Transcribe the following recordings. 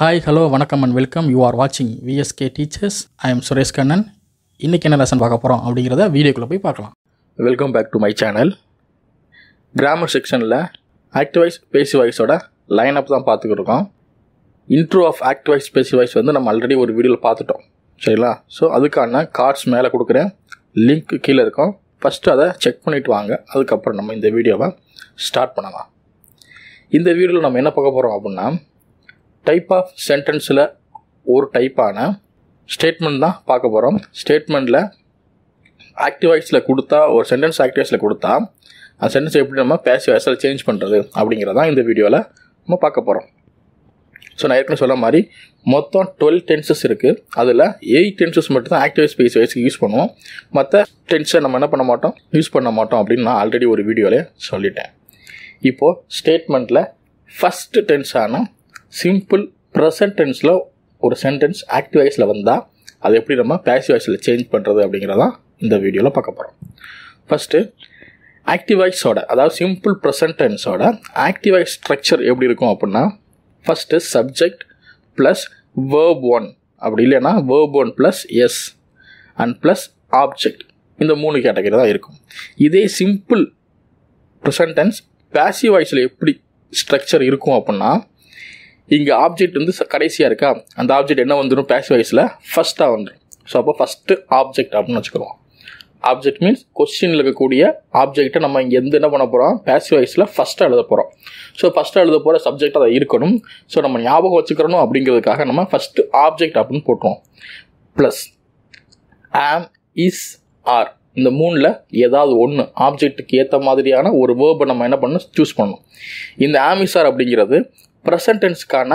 hi hello வணக்கம் and welcome you are வாட்சிங் VSK teachers I am Suresh Kannan இன்றைக்கி என்ன லெசன் பார்க்க போகிறோம் அப்படிங்கிறத வீடியோக்குள்ளே போய் பார்க்கலாம் welcome back to my channel grammar செக்ஷனில் ஆக்டிவைஸ் பேசிவாய்ஸோட லைன் அப் தான் பார்த்துக்கிருக்கோம் இன்ட்ரோ ஆஃப் ஆக்டிவைஸ் பேசிவாய்ஸ் வந்து நம்ம ஆல்ரெடி ஒரு வீடியோவில் பார்த்துட்டோம் சரிங்களா ஸோ அதுக்கான கார்ட்ஸ் மேலே கொடுக்குறேன் லிங்க் கீழே இருக்கும் ஃபஸ்ட்டு அதை செக் பண்ணிவிட்டு வாங்க அதுக்கப்புறம் நம்ம இந்த வீடியோவை ஸ்டார்ட் பண்ணலாம் இந்த வீடியோவில் நம்ம என்ன பார்க்க போகிறோம் அப்படின்னா டைப் ஆஃப் சென்டென்ஸில் ஒரு டைப்பான ஸ்டேட்மெண்ட் தான் பார்க்க போகிறோம் ஸ்டேட்மெண்ட்டில் ஆக்டிவாய்ஸில் கொடுத்தா ஒரு சென்டென்ஸ் ஆக்டிவாய்ஸில் கொடுத்தா அந்த சென்டென்ஸ் எப்படி நம்ம பேசி வயசில் சேஞ்ச் பண்ணுறது அப்படிங்கிறதான் இந்த வீடியோவில் நம்ம பார்க்க போகிறோம் ஸோ நான் ஏற்கனவே சொன்ன மாதிரி மொத்தம் டுவெல் டென்சஸ் இருக்குது அதில் எயிட் டென்சஸ் மட்டும் தான் பேசி வயசுக்கு யூஸ் பண்ணுவோம் மற்ற டென்ஸை நம்ம என்ன பண்ண மாட்டோம் யூஸ் பண்ண மாட்டோம் அப்படின்னு நான் ஆல்ரெடி ஒரு வீடியோவில் சொல்லிட்டேன் இப்போது ஸ்டேட்மெண்ட்டில் ஃபஸ்ட்டு டென்ஸான சிம்பிள் ப்ரெசன்ட் டென்ஸில் ஒரு சென்டென்ஸ் ஆக்டிவ் வாய்ஸில் வந்தால் அது எப்படி நம்ம பேசிவ் வாய்ஸில் சேஞ்ச் பண்ணுறது அப்படிங்கிறதான் இந்த வீடியோவில் பார்க்க போகிறோம் ஃபஸ்ட்டு ஆக்டிவ் வாய்ஸோட அதாவது சிம்பிள் ப்ரெசன்ட் டென்ஸோட ஆக்டிவ் வாய்ஸ் ஸ்ட்ரக்சர் எப்படி இருக்கும் அப்படின்னா first subject plus verb one அப்படி இல்லைன்னா verb one plus S and plus object இந்த மூணு கேட்டகரி தான் இருக்கும் இதே சிம்பிள் ப்ரெசன்டென்ஸ் பேசிவ் வாய்ஸில் எப்படி ஸ்ட்ரக்சர் இருக்கும் அப்படின்னா இங்கே ஆப்ஜெக்ட் வந்து கடைசியாக இருக்கா அந்த ஆப்ஜெக்ட் என்ன வந்துடும் பேஸ் வைஸில் ஃபஸ்ட்டாக வந்துடும் ஸோ அப்போ ஃபஸ்ட்டு ஆப்ஜெக்ட் அப்படின்னு வச்சுக்கிறோம் ஆப்ஜெக்ட் மீன்ஸ் கொஸ்டின் இருக்கக்கூடிய ஆப்ஜெக்டை நம்ம இங்கே எந்த என்ன பண்ண போகிறோம் பேசி வைஸில் ஃபஸ்ட்டாக எழுத போகிறோம் ஸோ ஃபஸ்ட்டாக எழுத போகிற சப்ஜெக்ட் அதை இருக்கணும் ஸோ நம்ம ஞாபகம் வச்சுக்கிறணும் அப்படிங்கிறதுக்காக நம்ம ஃபஸ்ட்டு ஆப்ஜெக்ட் அப்படின்னு போட்டுருவோம் ப்ளஸ் ஆம் இஸ் ஆர் இந்த மூணில் ஏதாவது ஒன்று ஆப்ஜெக்ட்டுக்கு ஏற்ற மாதிரியான ஒரு வேர்பை நம்ம என்ன பண்ணணும் சூஸ் பண்ணணும் இந்த ஆமிசார் அப்படிங்கிறது ப்ரெசன்ட் டென்ஸ்க்கான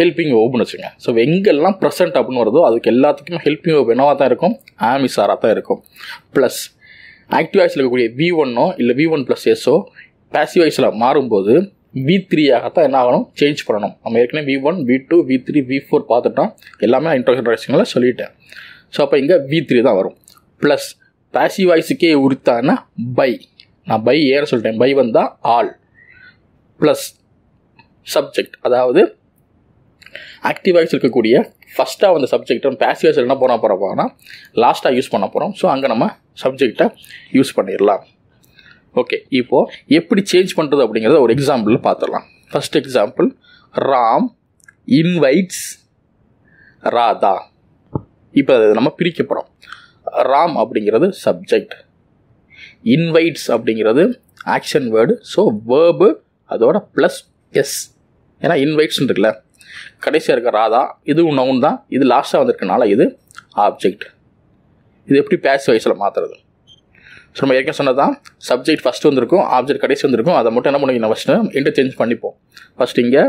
ஹெல்பிங் ஓப்னு வச்சுங்க ஸோ எங்கெல்லாம் ப்ரெசன்ட் அப்படின்னு வருதோ அதுக்கு எல்லாத்துக்கும் ஹெல்பிங் ஓப் என்னவாக தான் இருக்கும் ஆமிசாராக தான் இருக்கும் ப்ளஸ் ஆக்டிவ் வாய்ஸில் இருக்கக்கூடிய வி ஒன்னோ இல்லை வி ஒன் ப்ளஸ் எஸ்ஸோ பேசிவ் வாய்ஸில் மாறும்போது வி த்ரீயாக தான் என்ன ஆகணும் சேஞ்ச் பண்ணணும் நம்ம ஏற்கனவே V one V two V three V four பார்த்துட்டோம் எல்லாமே இன்ட்ரோகேட்டர் சொல்லிட்டேன் ஸோ அப்போ இங்கே வி த்ரீ தான் வரும் ப்ளஸ் பேசிவ் வாய்ஸுக்கே உரித்தான பை நான் பை ஏன்னு சொல்லிட்டேன் பை வந்தால் ஆல் ப்ளஸ் சப்ஜெக்ட் அதாவது ஆக்டிவாக இருக்கக்கூடிய ஃபஸ்ட்டாக அந்த சப்ஜெக்ட் நம்ம பேசிவ் வாய்ஸ் என்ன போனால் போகிற போகிறோம்னா லாஸ்ட்டாக யூஸ் பண்ண போகிறோம் ஸோ அங்கே நம்ம சப்ஜெக்டை யூஸ் பண்ணிடலாம் ஓகே இப்போது எப்படி சேஞ்ச் பண்ணுறது அப்படிங்கிறத ஒரு எக்ஸாம்பிள் பார்த்துடலாம் first example Ram invites Radha இப்போ அதை நம்ம பிரிக்க போகிறோம் ராம் அப்படிங்கிறது சப்ஜெக்ட் இன்வைட்ஸ் அப்படிங்கிறது ஆக்ஷன் வேர்டு ஸோ வேர்பு அதோட ப்ளஸ் எஸ் ஏன்னா இன்வைட்ஸ்னு இருக்குல்ல கடைசியாக இருக்க ராதா இதுவும் நவுன் தான் இது லாஸ்ட்டாக வந்திருக்கனால இது ஆப்ஜெக்ட் இது எப்படி பேஸ் வைஸில் மாற்றுறது ஸோ நம்ம ஏற்கனவே சொன்னதான் சப்ஜெக்ட் ஃபஸ்ட்டு வந்திருக்கும் ஆப்ஜெக்ட் கடைசி வந்திருக்கும் அதை மட்டும் என்ன பண்ணுவீங்க ஃபஸ்ட்டு சேஞ்ச் பண்ணிப்போம் ஃபஸ்ட் இங்கே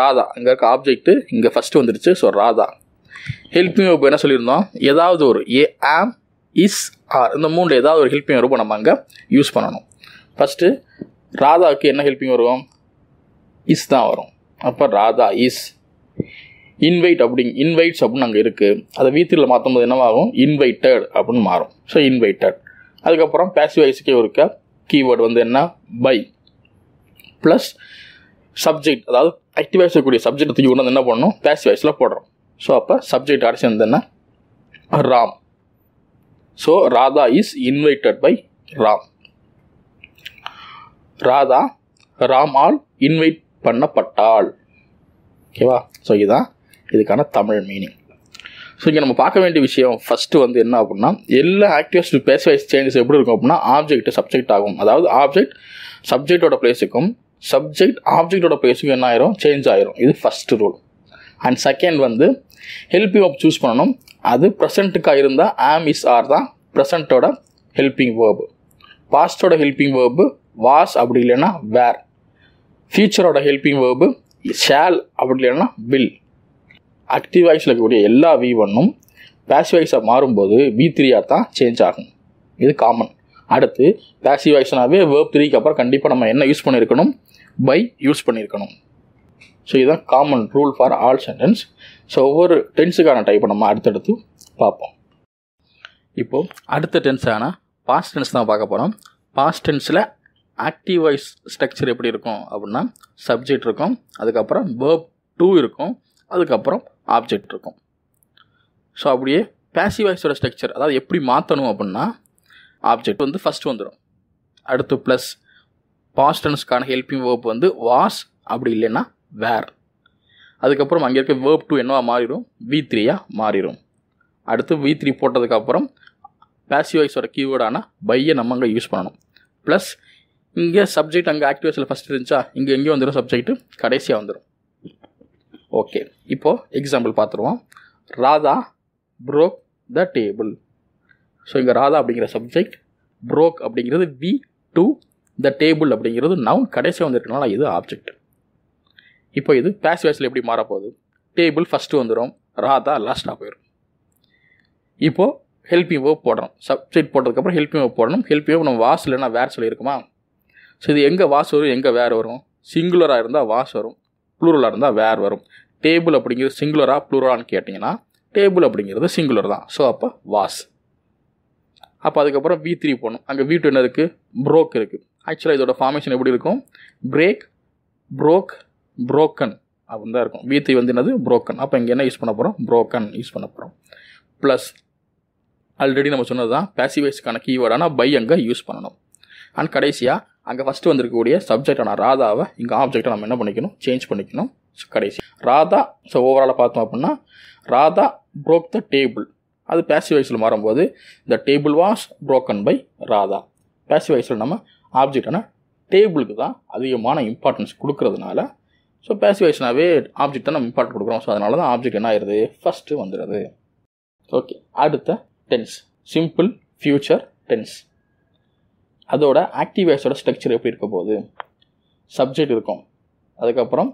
ராதா இங்கே இருக்க ஆப்ஜெக்ட்டு இங்கே ஃபஸ்ட்டு வந்துருச்சு ஸோ ராதா ஹெல்ப் வெர்ப் என்ன சொல்லியிருந்தோம் ஏதாவது ஒரு ஏ ஆம் இஸ் ஆர் இந்த மூணு ஏதாவது ஒரு ஹெல்பிங் வெர்பை நம்ம அங்கே யூஸ் பண்ணணும் ஃபஸ்ட்டு ராதாவுக்கு என்ன ஹெல்ப்பிங் வரும் இஸ் தான் வரும் அப்போ ராதா இஸ் இன்வைட் அப்படிங் இன்வைட்ஸ் அப்படின்னு அங்கே இருக்குது அதை வீத்தில் மாற்றும் போது என்னவாகும் இன்வைட்டட் அப்படின்னு மாறும் ஸோ இன்வைட்டட் அதுக்கப்புறம் பேசிவ் இருக்க கீவேர்டு வந்து என்ன பை ப்ளஸ் சப்ஜெக்ட் அதாவது ஆக்டிவாக கூடிய சப்ஜெக்ட் தூக்கி கொண்டு என்ன பண்ணணும் பேசிவைஸில் போடுறோம் ஸோ அப்போ சப்ஜெக்ட் அடிச்சு வந்து என்ன Ram so Radha is invited by Ram Radha Ram ஆல் இன்வைட் பண்ணப்பட்டாள் ஓகேவா ஸோ இதுதான் இதுக்கான தமிழ் மீனிங் ஸோ இங்கே நம்ம பார்க்க வேண்டிய விஷயம் ஃபஸ்ட்டு வந்து என்ன அப்படின்னா எல்லா ஆக்டிவ்ஸ் பிளேஸ் வைஸ் சேஞ்சஸ் எப்படி இருக்கும் அப்படின்னா ஆப்ஜெக்ட் சப்ஜெக்ட் ஆகும் அதாவது ஆப்ஜெக்ட் சப்ஜெக்டோட பிளேஸுக்கும் சப்ஜெக்ட் ஆப்ஜெக்டோட பிளேஸுக்கும் என்ன ஆயிரும் சேஞ்ச் ஆயிரும் இது ஃபஸ்ட் ரூல் அண்ட் செகண்ட் வந்து ஹெல்பிங் வேர்ப் சூஸ் பண்ணணும் அது ப்ரெசண்ட்டுக்காக இருந்தால் ஆம் இஸ் ஆர் தான் ப்ரெசண்ட்டோட ஹெல்பிங் வேர்பு பாஸ்டோட ஹெல்பிங் வேர்பு வாஸ் அப்படி இல்லைன்னா வேர் ஃபியூச்சரோட ஹெல்பிங் வேர்பு ஷேல் அப்படி இல்லைன்னா வில் ஆக்டிவ் வாய்ஸில் இருக்கக்கூடிய எல்லா வி ஒன்னும் பேசிவ் வாய்ஸாக மாறும்போது வி த்ரீயாக தான் சேஞ்ச் ஆகும் இது காமன் அடுத்து பேசிவ் வாய்ஸ்னாவே வேர்ப் த்ரீக்கு அப்புறம் கண்டிப்பாக நம்ம என்ன யூஸ் பண்ணியிருக்கணும் பை யூஸ் பண்ணியிருக்கணும் ஸோ இதுதான் common rule for all sentence so ஒவ்வொரு டென்ஸுக்கான டைப்பை நம்ம அடுத்தடுத்து பார்ப்போம் இப்போது அடுத்த டென்ஸான பாஸ்ட் டென்ஸ் தான் பார்க்க போகிறோம் பாஸ்ட் டென்ஸில் ஆக்டிவ் வாய்ஸ் ஸ்ட்ரக்சர் எப்படி இருக்கும் அப்படின்னா சப்ஜெக்ட் இருக்கும் அதுக்கப்புறம் பேர்ப் டூ இருக்கும் அதுக்கப்புறம் ஆப்ஜெக்ட் இருக்கும் ஸோ அப்படியே பேசிவ் வாய்ஸோட ஸ்ட்ரக்சர் அதாவது எப்படி மாற்றணும் அப்படின்னா ஆப்ஜெக்ட் வந்து ஃபஸ்ட் வந்துடும் அடுத்து ப்ளஸ் பாஸ்டன்ஸ்க்கான ஹெல்பிங் வேர்ப் வந்து வாஸ் அப்படி இல்லைன்னா வேர் அதுக்கப்புறம் அங்கே இருக்க வேர்ப் டூ என்னவா மாறிடும் வி த்ரீயாக மாறிடும் அடுத்து வி த்ரீ போட்டதுக்கப்புறம் பேசிவ் வாய்ஸோட கீவேர்டான பையை நம்ம அங்கே யூஸ் பண்ணணும் ப்ளஸ் இங்கே சப்ஜெக்ட் அங்கே ஆக்டிவேஷனில் ஃபஸ்ட் இருந்துச்சா இங்கே எங்கேயும் வந்துடும் சப்ஜெக்ட்டு கடைசியாக வந்துடும் ஓகே இப்போது எக்ஸாம்பிள் பார்த்துருவோம் Radha broke the table so இங்கே ராதா அப்படிங்கிற சப்ஜெக்ட் ப்ரோக் அப்படிங்கிறது வி டு த டேபிள் அப்படிங்கிறது நவுன் கடைசியாக வந்துருக்கனால இது ஆப்ஜெக்ட் இப்போ இது பேஸ் எப்படி மாறப்போகுது டேபிள் ஃபஸ்ட்டு வந்துடும் ராதா லாஸ்ட்டாக போயிடும் இப்போது ஹெல்பிங் ஓ போடுறோம் சப்ஜெக்ட் போட்டதுக்கப்புறம் ஹெல்பிங் ஓ போடணும் ஹெல்பிங் ஓ நம்ம வாஸ் இல்லைனா வேர் சொல்லியிருக்குமா ஸோ இது எங்கே வாஸ் வரும் எங்கே வேர் வரும் சிங்குலராக இருந்தால் வாஸ் வரும் ப்ளூரலாக இருந்தால் வேர் வரும் டேபிள் அப்படிங்கிறது சிங்குலராக ப்ளூரலான்னு கேட்டிங்கன்னா டேபிள் அப்படிங்கிறது சிங்குலர் தான் ஸோ அப்போ வாஸ் அப்போ அதுக்கப்புறம் வி த்ரீ போகணும் அங்கே வீட்டு டூ என்ன இருக்குது ப்ரோக் இருக்குது ஆக்சுவலாக இதோட ஃபார்மேஷன் எப்படி இருக்கும் பிரேக் ப்ரோக் ப்ரோக்கன் அப்படின்னு தான் இருக்கும் வி த்ரீ வந்து என்னது ப்ரோக்கன் அப்போ இங்கே என்ன யூஸ் பண்ண போகிறோம் ப்ரோக்கன் யூஸ் பண்ண போகிறோம் ப்ளஸ் ஆல்ரெடி நம்ம சொன்னது தான் பேசிவைஸ்க்கான கீவேர்டான பை அங்கே யூஸ் பண்ணணும் அண்ட் கடைசியாக அங்கே ஃபஸ்ட்டு வந்திருக்கக்கூடிய சப்ஜெக்டான ராதாவை இங்கே ஆப்ஜெக்டை நம்ம என்ன பண்ணிக்கணும் சேஞ்ச் பண்ணிக்கணும் கடைசி ராதா ஸோ ஓவராலாக பார்த்தோம் அப்படின்னா ராதா ப்ரோக் த டேபிள் அது பேசி வயசில் மாறும்போது the table was broken by Radha passive வயசில் நம்ம ஆப்ஜெக்டான டேபிளுக்கு தான் அதிகமான இம்பார்ட்டன்ஸ் கொடுக்கறதுனால ஸோ பேசி வயசுனாவே ஆப்ஜெக்ட் தான் நம்ம இம்பார்ட்டன் கொடுக்குறோம் ஸோ அதனால தான் ஆப்ஜெக்ட் என்ன ஆயிடுது ஃபஸ்ட்டு வந்துடுது ஓகே அடுத்த டென்ஸ் சிம்பிள் ஃபியூச்சர் டென்ஸ் அதோட ஆக்டிவேஸோட ஸ்ட்ரக்சர் எப்படி இருக்க போகுது சப்ஜெக்ட் இருக்கும் அதுக்கப்புறம்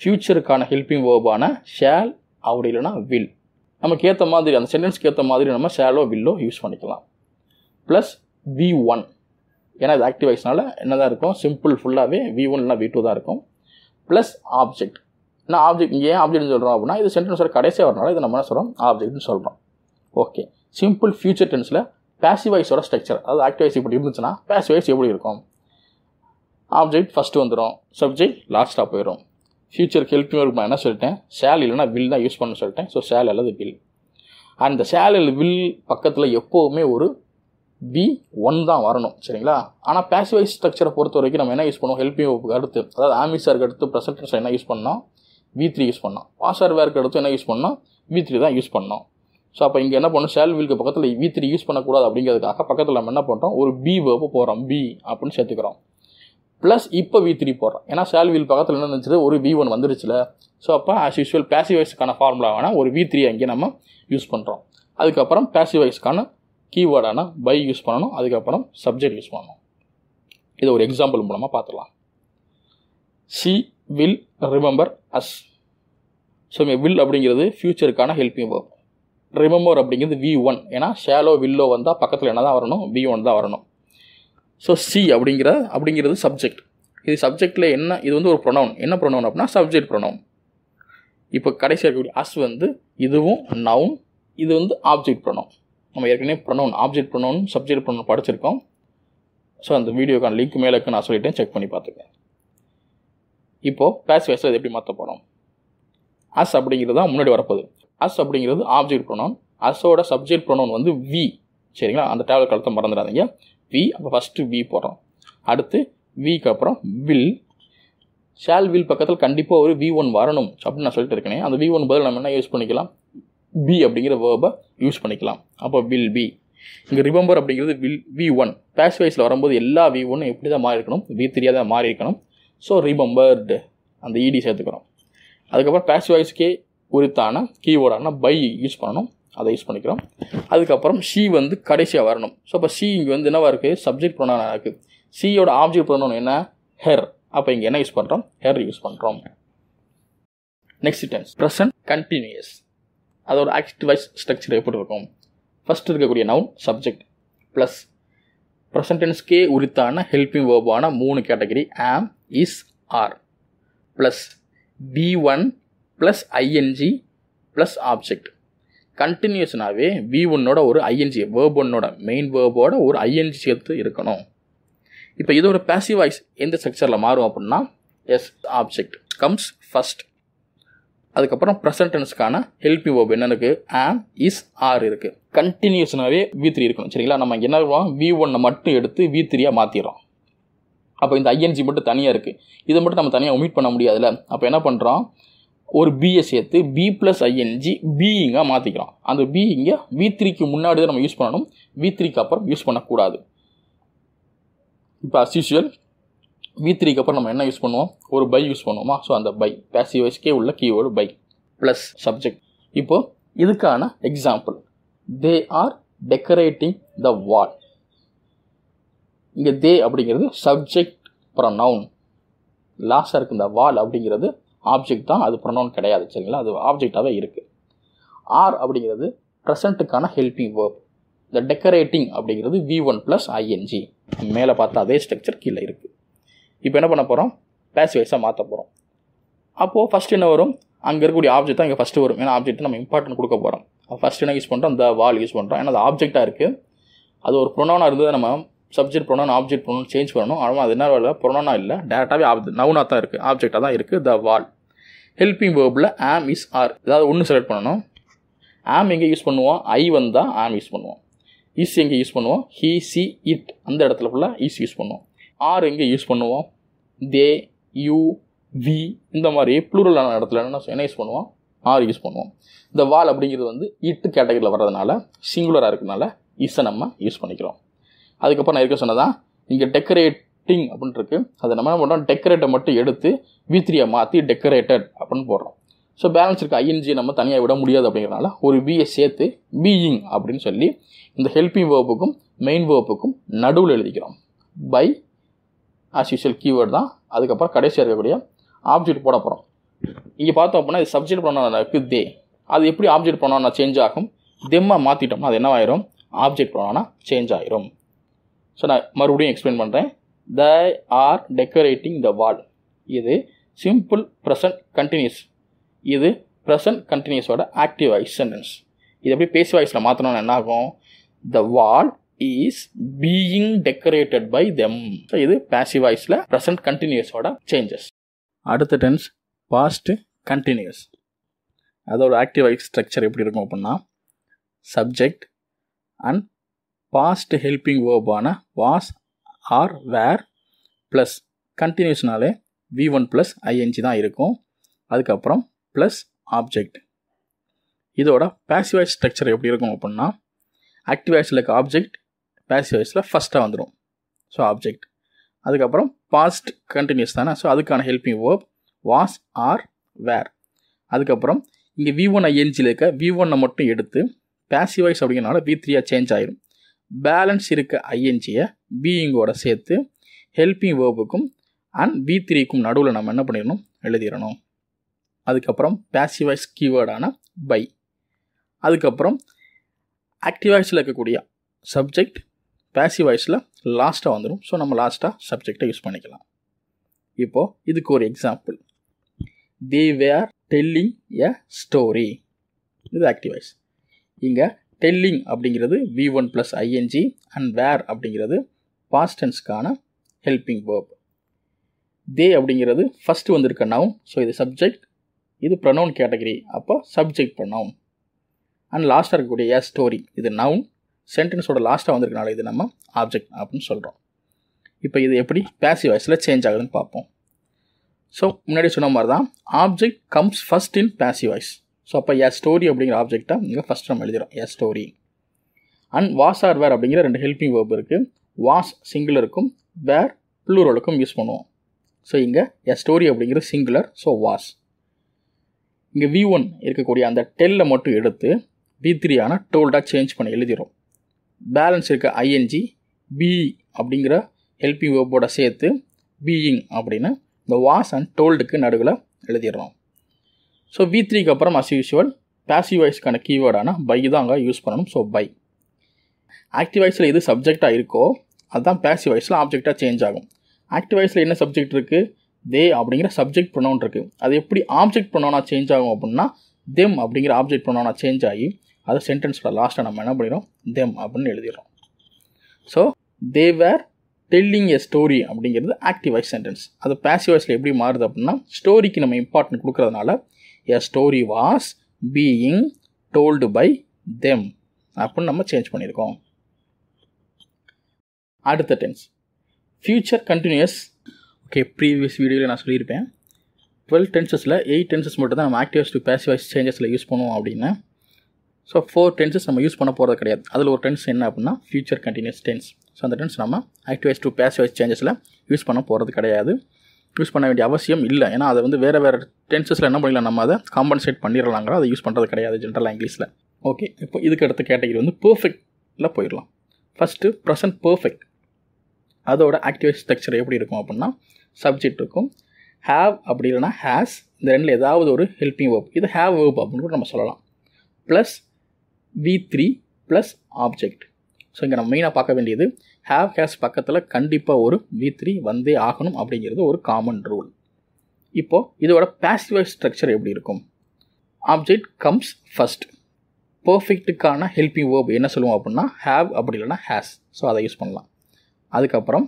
ஃப்யூச்சருக்கான ஹெல்பிங் வேர்பான ஷேல் அப்படி இல்லைனா வில் நமக்கு ஏற்ற மாதிரி அந்த சென்டென்ஸ்க்கு ஏற்ற மாதிரி நம்ம ஷேலோ வில்லோ யூஸ் பண்ணிக்கலாம் ப்ளஸ் வி ஒன் ஏன்னா இது ஆக்டிவைஸ்னால என்ன தான் இருக்கும் சிம்பிள் ஃபுல்லாகவே வி ஒன் இல்லைனா வி டூ தான் இருக்கும் ப்ளஸ் ஆப்ஜெக்ட் நான் ஆப்ஜெக்ட் ஏன் ஆப்ஜெக்ட்னு சொல்கிறோம் அப்படின்னா இது சென்டென்ஸோட கடைசியாக வரனால இதை நம்ம என்ன சொல்கிறோம் ஆப்ஜெக்ட்னு சொல்கிறோம் ஓகே சிம்பிள் ஃபியூச்சர் டென்ஸில் பேசிவ் வாய்ஸோட ஸ்ட்ரக்சர் அதாவது ஆக்டிவ் வாய்ஸ் இப்படி இருந்துச்சுன்னா பேசிவ் வாய்ஸ் எப்படி இருக்கும் ஆப்ஜெக்ட் ஃபஸ்ட்டு வந்துடும் சப்ஜெக்ட் லாஸ்ட்டாக போயிடும் ஃபியூச்சர் ஹெல்ப்பிங் ஒர்க் நான் என்ன சொல்லிட்டேன் சேல் இல்லைன்னா வில் தான் யூஸ் பண்ண சொல்லிட்டேன் ஸோ சேல் அல்லது வில் அந்த சேல் அல்லது வில் பக்கத்தில் எப்போவுமே ஒரு பி ஒன் தான் வரணும் சரிங்களா ஆனால் பேசிவைஸ் ஸ்ட்ரக்சரை பொறுத்த வரைக்கும் நம்ம என்ன யூஸ் பண்ணுவோம் ஹெல்ப்பிங் ஒர்க்கு அடுத்து அதாவது ஆமிசாருக்கு அடுத்து ப்ரெசன்டன்ஸ் என்ன யூஸ் பண்ணோம் வி த்ரீ யூஸ் பண்ணோம் பாசர் வேர்க்கு அடுத்து என்ன யூஸ் பண்ணோம் வி த்ரீ தான் யூஸ் பண்ணோம் ஸோ அப்போ இங்கே என்ன பண்ணோம் ஷேல் வீலுக்கு பக்கத்தில் வி த்ரீ யூஸ் பண்ணக்கூடாது அப்படிங்கிறதுக்காக பக்கத்தில் நம்ம என்ன பண்ணுறோம் ஒரு பி வேர்ப்பு போகிறோம் பி அப்படின்னு சேர்த்துக்கிறோம் ப்ளஸ் இப்போ வி த்ரீ போடுறோம் ஏன்னா ஷேல் வீல் பக்கத்தில் என்ன இருந்துச்சு ஒரு வி ஒன் வந்துருச்சுல ஸோ அப்போ ஆஸ் யூஸ்வல் பேசிவைஸ்க்கான வைஸ்க்கான ஃபார்முலா வேணால் ஒரு வி த்ரீ அங்கே நம்ம யூஸ் பண்ணுறோம் அதுக்கப்புறம் பேசிவைஸ்க்கான வைஸ்க்கான கீவேர்டான பை யூஸ் பண்ணணும் அதுக்கப்புறம் சப்ஜெக்ட் யூஸ் பண்ணணும் இதை ஒரு எக்ஸாம்பிள் மூலமாக பார்த்துக்கலாம் she will remember us so will அப்படிங்கிறது ஃப்யூச்சருக்கான ஹெல்பிங் வேர்ப் ரிமெம்பர் அப்படிங்கிறது வி ஒன் ஏன்னா ஷேலோ வில்லோ வந்தால் பக்கத்தில் என்ன தான் வரணும் வி ஒன் தான் வரணும் ஸோ சி அப்படிங்கிற அப்படிங்கிறது சப்ஜெக்ட் இது சப்ஜெக்டில் என்ன இது வந்து ஒரு ப்ரொனவுன் என்ன ப்ரொனவுன் அப்படின்னா சப்ஜெக்ட் ப்ரொனவுன் இப்போ கடைசியாக இருக்கக்கூடிய அஸ் வந்து இதுவும் நவுன் இது வந்து ஆப்ஜெக்ட் ப்ரொனவுன் நம்ம ஏற்கனவே pronoun object pronoun subject pronoun படிச்சிருக்கோம் ஸோ அந்த வீடியோக்கான லிங்க் மேலே நான் சொல்லிவிட்டேன் செக் பண்ணி பார்த்துக்கேன் இப்போது பேஸ் வயசில் எப்படி மாற்ற போகிறோம் அஸ் அப்படிங்கிறது தான் முன்னாடி வரப்போகுது அஸ் அப்படிங்கிறது ஆப்ஜெக்ட் ப்ரொனவுன் அஸோட சப்ஜெக்ட் ப்ரொனவுன் வந்து வி சரிங்களா அந்த டேப்லெட் கழுத்தை மறந்துடாதீங்க வி அப்போ ஃபஸ்ட்டு வி போடுறோம் அடுத்து விக்கு அப்புறம் வில் ஷேல் வில் பக்கத்தில் கண்டிப்பாக ஒரு வி ஒன் வரணும் அப்படின்னு நான் சொல்லிட்டு இருக்கேனே அந்த வி ஒன் பதில் நம்ம என்ன யூஸ் பண்ணிக்கலாம் பி அப்படிங்கிற வேர்பை யூஸ் பண்ணிக்கலாம் அப்போ வில் பி இங்கே ரிமம்பர் அப்படிங்கிறது வில் வி ஒன் பேஸ் வைஸில் வரும்போது எல்லா வி ஒன்னும் எப்படி தான் மாறி இருக்கணும் வி த்ரீயாக தான் மாறி இருக்கணும் ஸோ ரிமம்பர்டு அந்த இடி e சேர்த்துக்கிறோம் அதுக்கப்புறம் பேஸ் வைஸ்க்கே உரித்தான கீவேர்டான பை யூஸ் பண்ணணும் அதை யூஸ் பண்ணிக்கிறோம் அதுக்கப்புறம் சி வந்து கடைசியாக வரணும் ஸோ அப்போ சி இங்கே வந்து என்னவாக இருக்குது சப்ஜெக்ட் ப்ரொனவுனாக இருக்குது சியோட ஆப்ஜெக்ட் ப்ரொனவுன் என்ன ஹெர் அப்போ இங்கே என்ன யூஸ் பண்ணுறோம் ஹெர் யூஸ் பண்ணுறோம் நெக்ஸ்ட் டென்ஸ் ப்ரெசன்ட் கண்டினியூஸ் அதோட ஆக்டிவ் வைஸ் ஸ்ட்ரக்சர் எப்படி இருக்கும் ஃபஸ்ட் இருக்கக்கூடிய நவுன் சப்ஜெக்ட் ப்ளஸ் ப்ரெசன்டென்ஸ்க்கே உரித்தான ஹெல்பிங் வேர்பான மூணு category am is are plus B one plus ING plus object கண்டினியூஸ்னாவே வி ஒன்னோட ஒரு ஐஎன்ஜி வேர்ப் ஒன்னோட மெயின் வேர்போட ஒரு ஐஎன்ஜி சேர்த்து இருக்கணும் இப்போ இது ஒரு பேசிவ் வாய்ஸ் எந்த ஸ்ட்ரக்சரில் மாறும் அப்படின்னா எஸ் ஆப்ஜெக்ட் கம்ஸ் ஃபஸ்ட் அதுக்கப்புறம் ப்ரெசன்டென்ஸ்க்கான ஹெல்பி வேர்ப் என்ன இருக்குது ஆம் இஸ் ஆர் இருக்குது கண்டினியூஸ்னாவே வி த்ரீ இருக்கணும் சரிங்களா நம்ம என்ன வருவோம் வி ஒன்னை மட்டும் எடுத்து வி த்ரீயாக மாற்றிடுறோம் அப்போ இந்த ஐஎன்ஜி மட்டும் தனியாக இருக்குது இதை மட்டும் நம்ம தனியாக ஒமிட் பண்ண முடியாதுல்ல அப்போ என்ன பண்ணுறோம் ஒரு பிஏ சேர்த்து பி ப்ளஸ் ஐஎன்ஜி பிஇங்காக மாற்றிக்கலாம் அந்த பி இங்கே வி த்ரீக்கு முன்னாடி தான் நம்ம யூஸ் பண்ணணும் வி த்ரீக்கு அப்புறம் யூஸ் பண்ணக்கூடாது இப்போ யூஷுவல் வி த்ரீக்கு அப்புறம் நம்ம என்ன யூஸ் பண்ணுவோம் ஒரு பை யூஸ் பண்ணுவோமா ஸோ அந்த பை பேசிவ் வைஸ்க்கே உள்ள கீவேர்டு பை ப்ளஸ் சப்ஜெக்ட் இப்போது இதுக்கான example they are decorating the wall இங்கே தே அப்படிங்கிறது சப்ஜெக்ட் அப்புறம் நவுன் லாஸ்டாக இருக்கு இந்த வால் அப்படிங்கிறது ஆப்ஜெக்ட் தான் அது ப்ரொனவுன் கிடையாது சரிங்களா அது ஆப்ஜெக்டாகவே இருக்குது ஆர் அப்படிங்கிறது ப்ரெசண்ட்டுக்கான ஹெல்பிங் வேர்ப் த டெக்கரேட்டிங் அப்படிங்கிறது வி ஒன் ப்ளஸ் ஐஎன்ஜி மேலே பார்த்தா அதே ஸ்ட்ரக்சர் கீழே இருக்குது இப்போ என்ன பண்ண போகிறோம் பேஸ் வைஸாக மாற்ற போகிறோம் அப்போது ஃபஸ்ட் என்ன வரும் அங்கே இருக்கக்கூடிய ஆப்ஜெக்ட் தான் இங்கே ஃபஸ்ட்டு வரும் ஏன்னா ஆப்ஜெக்ட் நம்ம இம்பார்ட்டன்ட் கொடுக்க போகிறோம் ஃபஸ்ட் என்ன யூஸ் பண்ணுறோம் அந்த வால் யூஸ் பண்ணுறோம் ஏன்னா அது ஆப்ஜெக்டாக இருக்குது அது ஒரு ப்ரொனோனாக இருந்தது நம்ம subject pronoun object pronoun change பண்ணணும் ஆனால் அது என்ன வேலை ப்ரொனோனா இல்லை டேரெக்டாகவே ஆப் நவுனாக தான் இருக்குது ஆப்ஜெக்டாக தான் இருக்குது த வால் ஹெல்பிங் வேர்பில் ஆம் இஸ் ஆர் ஏதாவது ஒன்று செலக்ட் பண்ணணும் ஆம் எங்கே யூஸ் பண்ணுவோம் ஐ வந்தால் ஆம் யூஸ் பண்ணுவோம் இஸ் எங்கே யூஸ் பண்ணுவோம் ஹீ சி இட் அந்த இடத்துல ஃபுல்லாக இஸ் யூஸ் பண்ணுவோம் ஆர் எங்கே யூஸ் பண்ணுவோம் தே யூ வி இந்த மாதிரி ப்ளூரலான இடத்துல என்ன என்ன யூஸ் பண்ணுவோம் ஆர் யூஸ் பண்ணுவோம் இந்த வால் அப்படிங்கிறது வந்து இட்டு கேட்டகரியில் வர்றதுனால சிங்குலராக இருக்கிறதுனால இஸை நம்ம யூஸ் பண்ணிக்கிறோம் அதுக்கப்புறம் நான் இருக்க சொன்னதான் இங்கே டெக்கரேட் டிங் அப்படின்ட்டு இருக்குது அதை நம்ம என்ன பண்ணுறோம் டெக்கரேட்டை மட்டும் எடுத்து வி த்ரீயை மாற்றி டெக்கரேட்டட் அப்படின்னு போடுறோம் ஸோ பேலன்ஸ் இருக்க ஐஎன்ஜி நம்ம தனியாக விட முடியாது அப்படிங்கிறனால ஒரு பிஏ சேர்த்து பீயிங் அப்படின்னு சொல்லி இந்த ஹெல்பிங் வேர்ப்புக்கும் மெயின் வேர்ப்புக்கும் நடுவில் எழுதிக்கிறோம் பை ஆஸ் யூஷுவல் கீவேர்டு தான் அதுக்கப்புறம் கடைசியாக இருக்கக்கூடிய ஆப்ஜெக்ட் போட போகிறோம் இங்கே பார்த்தோம் அப்படின்னா இது சப்ஜெக்ட் பண்ணால் இருக்குது தே அது எப்படி ஆப்ஜெக்ட் பண்ணோம்னா சேஞ்ச் ஆகும் தெம்மா மாற்றிட்டோம்னா அது என்ன ஆயிரும் ஆப்ஜெக்ட் பண்ணோன்னா சேஞ்ச் ஆயிரும் ஸோ நான் மறுபடியும் எக்ஸ்பிளைன் பண்ணுறேன் தே ஆர் டெக்கரேட்டிங் த வால் இது சிம்பிள் ப்ரெசன்ட் கண்டினியூஸ் இது ப்ரெசன்ட் கண்டினியூஸோட ஆக்டிவ் வாய்ஸ் சென்டென்ஸ் இது எப்படி பேசி வாய்ஸில் மாற்றணும்னு என்ன ஆகும் the wall is being decorated by them so இது பேசிவ் வாய்ஸில் ப்ரெசன்ட் கண்டினியூஸோட சேஞ்சஸ் அடுத்த டென்ஸ் பாஸ்ட் கண்டினியூஸ் அதோட ஆக்டிவ் வாய்ஸ் ஸ்ட்ரக்சர் எப்படி இருக்கும் அப்படின்னா சப்ஜெக்ட் அண்ட் பாஸ்ட் ஹெல்பிங் வேர்பான வாஸ் ஆர் வேர் ப்ளஸ் கண்டினியூஸ்னாலே வி ஒன் ப்ளஸ் ஐஎன்ஜி தான் இருக்கும் அதுக்கப்புறம் ப்ளஸ் ஆப்ஜெக்ட் இதோட பேசிவைஸ் ஸ்ட்ரக்சர் எப்படி இருக்கும் அப்படின்னா ஆக்டிவைஸில் இருக்க ஆப்ஜெக்ட் பேசிவைஸில் ஃபஸ்ட்டாக வந்துடும் ஸோ ஆப்ஜெக்ட் அதுக்கப்புறம் பாஸ்ட் கண்டினியூஸ் தானே ஸோ அதுக்கான helping verb was or were அதுக்கப்புறம் இங்கே வி ஒன் ஐஎன்ஜியில் இருக்க வி ஒன்னை மட்டும் எடுத்து பேசிவைஸ் அப்படிங்கிறனால வி த்ரீயாக சேஞ்ச் ஆயிரும் பேலன்ஸ் இருக்க ஐஎன்ஜியை பீயிங்கோட சேர்த்து ஹெல்பிங் வேர்புக்கும் அண்ட் பி த்ரீக்கும் நடுவில் நம்ம என்ன பண்ணிடணும் எழுதிடணும் அதுக்கப்புறம் பேசிவைஸ் கீவேர்டான பை அதுக்கப்புறம் ஆக்டிவைஸில் இருக்கக்கூடிய சப்ஜெக்ட் பேசிவைஸில் லாஸ்ட்டாக வந்துடும் ஸோ நம்ம லாஸ்ட்டாக சப்ஜெக்டை யூஸ் பண்ணிக்கலாம் இப்போது இதுக்கு ஒரு example they were telling a story இது ஆக்டிவைஸ் இங்கே டெல்லிங் அப்படிங்கிறது V one plus ING and were அப்படிங்கிறது பாஸ்டன்ஸ்க்கான ஹெல்பிங் வேர்ப் தே அப்படிங்கிறது ஃபஸ்ட்டு வந்திருக்க நவுன் ஸோ இது சப்ஜெக்ட் இது ப்ரனவுன் கேட்டகரி அப்போ சப்ஜெக்ட் நவுன் அண்ட் லாஸ்ட்டாக இருக்கக்கூடிய ஸ்டோரி இது நவுன் சென்டென்ஸோட லாஸ்ட்டாக வந்திருக்கனால இது நம்ம ஆப்ஜெக்ட் அப்படின்னு சொல்கிறோம் இப்போ இது எப்படி பேசிவ் வாய்ஸில் சேஞ்ச் ஆகுதுன்னு பார்ப்போம் ஸோ முன்னாடி சொன்ன மாதிரி தான் object comes first in passive voice so அப்போ எ ஸ்டோரி அப்படிங்கிற ஆப்ஜெக்டாக இங்கே ஃபஸ்ட் நம்ம எழுதுகிறோம் a story and was or were அப்படிங்கிற ரெண்டு ஹெல்பிங் வேர்ப் இருக்குது வாஸ் சிங்குலருக்கும் வேர் ப்ளூரலுக்கும் யூஸ் பண்ணுவோம் ஸோ இங்கே எஸ் ஸ்டோரி அப்படிங்கிற சிங்குலர் ஸோ வாஸ் இங்கே வி ஒன் இருக்கக்கூடிய அந்த டெல்லில் மட்டும் எடுத்து வி த்ரீ ஆனால் டோல்டாக சேஞ்ச் பண்ணி எழுதிடும் பேலன்ஸ் இருக்க ஐஎன்ஜி பி அப்படிங்கிற ஹெல்பிங் வேர்போட சேர்த்து பீயிங் அப்படின்னு இந்த வாஸ் அண்ட் டோல்டுக்கு நடுவில் எழுதிடுறோம் ஸோ வி த்ரீக்கு அப்புறம் அஸ் யூஸ்வல் பேசிவ் வாய்ஸ்க்கான கீவேர்டான பை தான் அங்கே யூஸ் பண்ணணும் ஸோ பை ஆக்டிவ் வாய்ஸில் எது சப்ஜெக்டாக இருக்கோ அதுதான் பேசிவ் வாய்ஸில் ஆப்ஜெக்டாக சேஞ்ச் ஆகும் ஆக்டிவ் வாய்ஸில் என்ன சப்ஜெக்ட் இருக்குது தே அப்படிங்கிற சப்ஜெக்ட் ப்ரொனவுன் இருக்குது அது எப்படி ஆப்ஜெக்ட் ப்ரொனவுனாக சேஞ்ச் ஆகும் அப்படின்னா தெம் அப்படிங்கிற ஆப்ஜெக்ட் ப்ரொனவுனாக சேஞ்ச் ஆகி அதை சென்டென்ஸோட லாஸ்ட்டாக நம்ம என்ன பண்ணிடுறோம் தெம் அப்படின்னு எழுதிடுறோம் so they were telling a story அப்படிங்கிறது ஆக்டிவ் வாய்ஸ் சென்டென்ஸ் அது பேசிவ் வாய்ஸில் எப்படி மாறுது அப்படின்னா ஸ்டோரிக்கு நம்ம இம்பார்ட்டன்ட் கொடுக்குறதுனால a story was being told by them அப்புடின்னு நம்ம சேஞ்ச் பண்ணியிருக்கோம் அடுத்த tense future continuous okay previous வீடியோவில் நான் சொல்லியிருப்பேன் டுவெல் டென்சஸில் எயிட் டென்சஸ் மட்டும் தான் நம்ம ஆக்டிவ்ஸ் டு பேசிவாய்ஸ் சேஞ்சஸில் யூஸ் பண்ணுவோம் அப்படின்னு ஸோ ஃபோர் டென்சஸ் நம்ம யூஸ் பண்ண போகிறது கிடையாது அதில் ஒரு டென்ஸ் என்ன அப்படின்னா ஃபியூச்சர் கண்டினியூஸ் டென்ஸ் ஸோ அந்த டென்ஸ் நம்ம ஆக்டிவைஸ் டு பேசிவைஸ் சேஞ்சஸில் யூஸ் பண்ண போகிறது கிடையாது யூஸ் பண்ண வேண்டிய அவசியம் இல்லை ஏன்னா அதை வந்து வேறு வேறு டென்சஸில் என்ன பண்ணிடலாம் நம்ம அதை காம்பன்சேட் பண்ணிடலாங்கிற அதை யூஸ் பண்ணுறது கிடையாது ஜென்ரல் இங்கிலீஷில் ஓகே இப்போ இதுக்கு அடுத்த கேட்டகரி வந்து பர்ஃபெக்டில் போயிடலாம் ஃபஸ்ட்டு ப்ரெசன்ட் பர்ஃபெக்ட் அதோட ஆக்டிவேட் ஸ்ட்ரக்சர் எப்படி இருக்கும் அப்படின்னா சப்ஜெக்ட் இருக்கும் ஹாவ் அப்படி இல்லைன்னா ஹேஸ் இந்த ரெண்டில் ஏதாவது ஒரு ஹெல்பிங் வேர்ப் இது ஹேவ் வேர்ப் அப்படின்னு கூட நம்ம சொல்லலாம் plus V three plus object so இங்கே நம்ம மெயினாக பார்க்க வேண்டியது ஹேவ் ஹேஸ் பக்கத்தில் கண்டிப்பாக ஒரு வி த்ரீ வந்தே ஆகணும் அப்படிங்கிறது ஒரு காமன் ரூல் இப்போது இதோட பேசிவைஸ் ஸ்ட்ரக்சர் எப்படி இருக்கும் ஆப்ஜெக்ட் கம்ஸ் ஃபஸ்ட் பர்ஃபெக்ட்டுக்கான ஹெல்பிங் வேர்ப் என்ன சொல்லுவோம் அப்படின்னா ஹேவ் அப்படி இல்லைன்னா ஹேஸ் ஸோ அதை யூஸ் பண்ணலாம் அதுக்கப்புறம்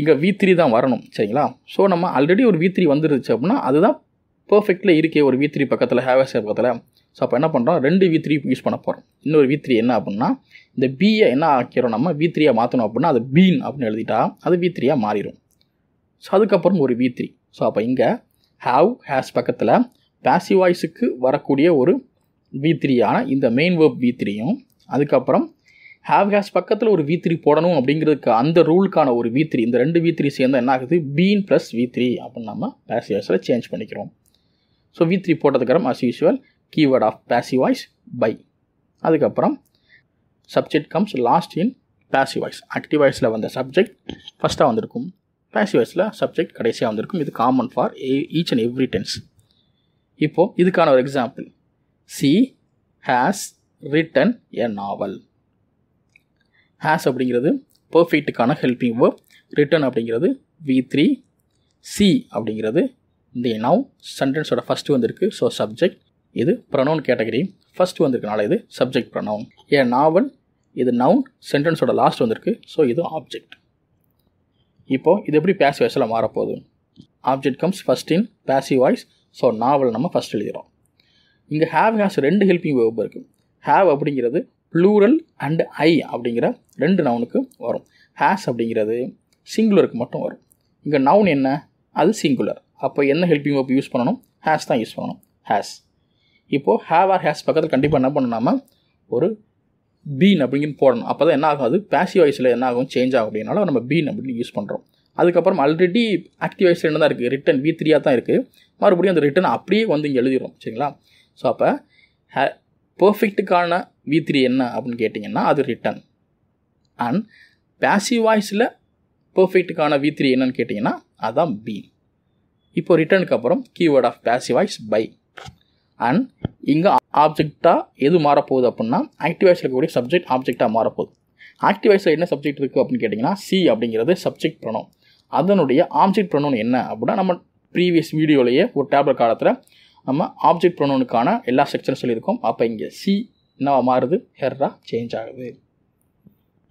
இங்கே வி த்ரீ தான் வரணும் சரிங்களா ஸோ நம்ம ஆல்ரெடி ஒரு வி த்ரீ வந்துருச்சு அப்படின்னா அதுதான் பர்ஃபெக்டில் இருக்கே ஒரு வி த்ரீ பக்கத்தில் ஹேவ் ஹேஸ் பக்கத்தில் ஸோ அப்போ என்ன பண்ணுறோம் ரெண்டு வி த்ரீ யூஸ் பண்ண போகிறோம் இன்னொரு வி த்ரீ என்ன அப்படின்னா இந்த பியை என்ன ஆக்கிறோம் நம்ம வி த்ரீயாக மாற்றணும் அப்படின்னா அது பீன் அப்படின்னு எழுதிட்டா அது வி த்ரீயாக மாறிடும் ஸோ அதுக்கப்புறம் ஒரு வி த்ரீ ஸோ அப்போ இங்கே ஹாவ் ஹேஸ் பக்கத்தில் பேசிவ் வாய்ஸுக்கு வரக்கூடிய ஒரு வி த்ரீயான இந்த மெயின் வேர்ப் வி த்ரீயும் அதுக்கப்புறம் ஹேவ் ஹேஸ் பக்கத்தில் ஒரு வி த்ரீ போடணும் அப்படிங்கிறதுக்கு அந்த ரூலுக்கான ஒரு வி த்ரீ இந்த ரெண்டு வி த்ரீ சேர்ந்தால் என்ன ஆகுது பீன் ப்ளஸ் வி த்ரீ அப்படின்னு நம்ம பேசிவ் வாய்ஸில் சேஞ்ச் பண்ணிக்கிறோம் ஸோ வி த்ரீ போட்டதுக்கப்புறம் as usual keyword of passive voice by அதுக்கப்புறம் subject comes last in passive voice active வாய்ஸில் வந்த சப்ஜெக்ட் ஃபஸ்ட்டாக வந்திருக்கும் பேசிவ் வாய்ஸில் சப்ஜெக்ட் கடைசியாக வந்திருக்கும் இது common for each and every tense இப்போது இதுக்கான ஒரு example she has written a novel has அப்படிங்கிறது பர்ஃபெக்ட்டுக்கான ஹெல்பிங் வேர்ப் ரிட்டன் அப்படிங்கிறது வி த்ரீ சி அப்படிங்கிறது இந்த நவ் சென்டென்ஸோட ஃபஸ்ட்டு வந்திருக்கு ஸோ சப்ஜெக்ட் இது ப்ரனவுன் கேட்டகரி ஃபஸ்ட் வந்திருக்கனால இது சப்ஜெக்ட் ப்ரனவுன் ஏ நாவல் இது நவுன் சென்டென்ஸோட லாஸ்ட் வந்திருக்கு ஸோ இது ஆப்ஜெக்ட் இப்போது இது எப்படி பேசி வயசில் மாறப்போகுது object comes first in passive voice so novel நம்ம ஃபஸ்ட் எழுதுகிறோம் இங்கே ஹேவ் ஹேஸ் ரெண்டு ஹெல்பிங் வேர்ப் இருக்குது ஹேவ் அப்படிங்கிறது ப்ளூரல் அண்டு ஐ அப்படிங்கிற ரெண்டு நவுனுக்கு வரும் ஹேஸ் அப்படிங்கிறது சிங்குலருக்கு மட்டும் வரும் இங்கே நவுன் என்ன அது சிங்குலர் அப்போ என்ன ஹெல்பிங் வேர்ப் யூஸ் பண்ணணும் ஹேஸ் தான் யூஸ் பண்ணணும் ஹேஸ் இப்போது ஹேவ் ஆர் ஹேஸ் பக்கத்தில் கண்டிப்பாக என்ன பண்ணணும்னா ஒரு பீன் அப்படிங்கிறது போடணும் அப்போ தான் என்ன ஆகும் அது பேசிவ் வாய்ஸில் என்ன ஆகும் சேஞ்ச் ஆகும் அப்படின்னால நம்ம பீன் அப்படின்னு யூஸ் பண்ணுறோம் அதுக்கப்புறம் ஆல்ரெடி ஆக்டிவ் வாய்ஸில் என்ன தான் இருக்குது ரிட்டன் பி த்ரீயாக தான் இருக்குது மறுபடியும் அந்த ரிட்டன் அப்படியே வந்து இங்கே எழுதிடும் சரிங்களா ஸோ அப்போ ஹே பர்ஃபெக்ட்டுக்கான வி த்ரீ என்ன அப்படின்னு கேட்டிங்கன்னா அது ரிட்டன் அண்ட் பேசிவ் வாய்ஸில் பர்ஃபெக்ட்டுக்கான வி த்ரீ என்னன்னு கேட்டிங்கன்னா அதுதான் பி இப்போ ரிட்டனுக்கு அப்புறம் keyword of passive voice by and இங்கே ஆப்ஜெக்டாக எது மாறப்போகுது அப்படின்னா ஆக்டிவைஸில் இருக்கக்கூடிய சப்ஜெக்ட் ஆப்ஜெக்டாக மாறப்போகுது ஆக்டிவைஸில் என்ன சப்ஜெக்ட் இருக்குது அப்படின்னு கேட்டிங்கன்னா சி அப்படிங்கிறது சப்ஜெக்ட் ப்ரணோம் அதனுடைய ஆப்ஜெக்ட் ப்ரணோன் என்ன அப்படின்னா நம்ம ப்ரீவியஸ் வீடியோலேயே ஒரு டேப்லெட் காலத்தில் நம்ம ஆப்ஜெக்ட் ப்ரொனோனுக்கான எல்லா செக்ஷனும் சொல்லியிருக்கோம் அப்போ இங்கே சி என்ன மாறுது ஹெர்ரா சேஞ்ச் ஆகுது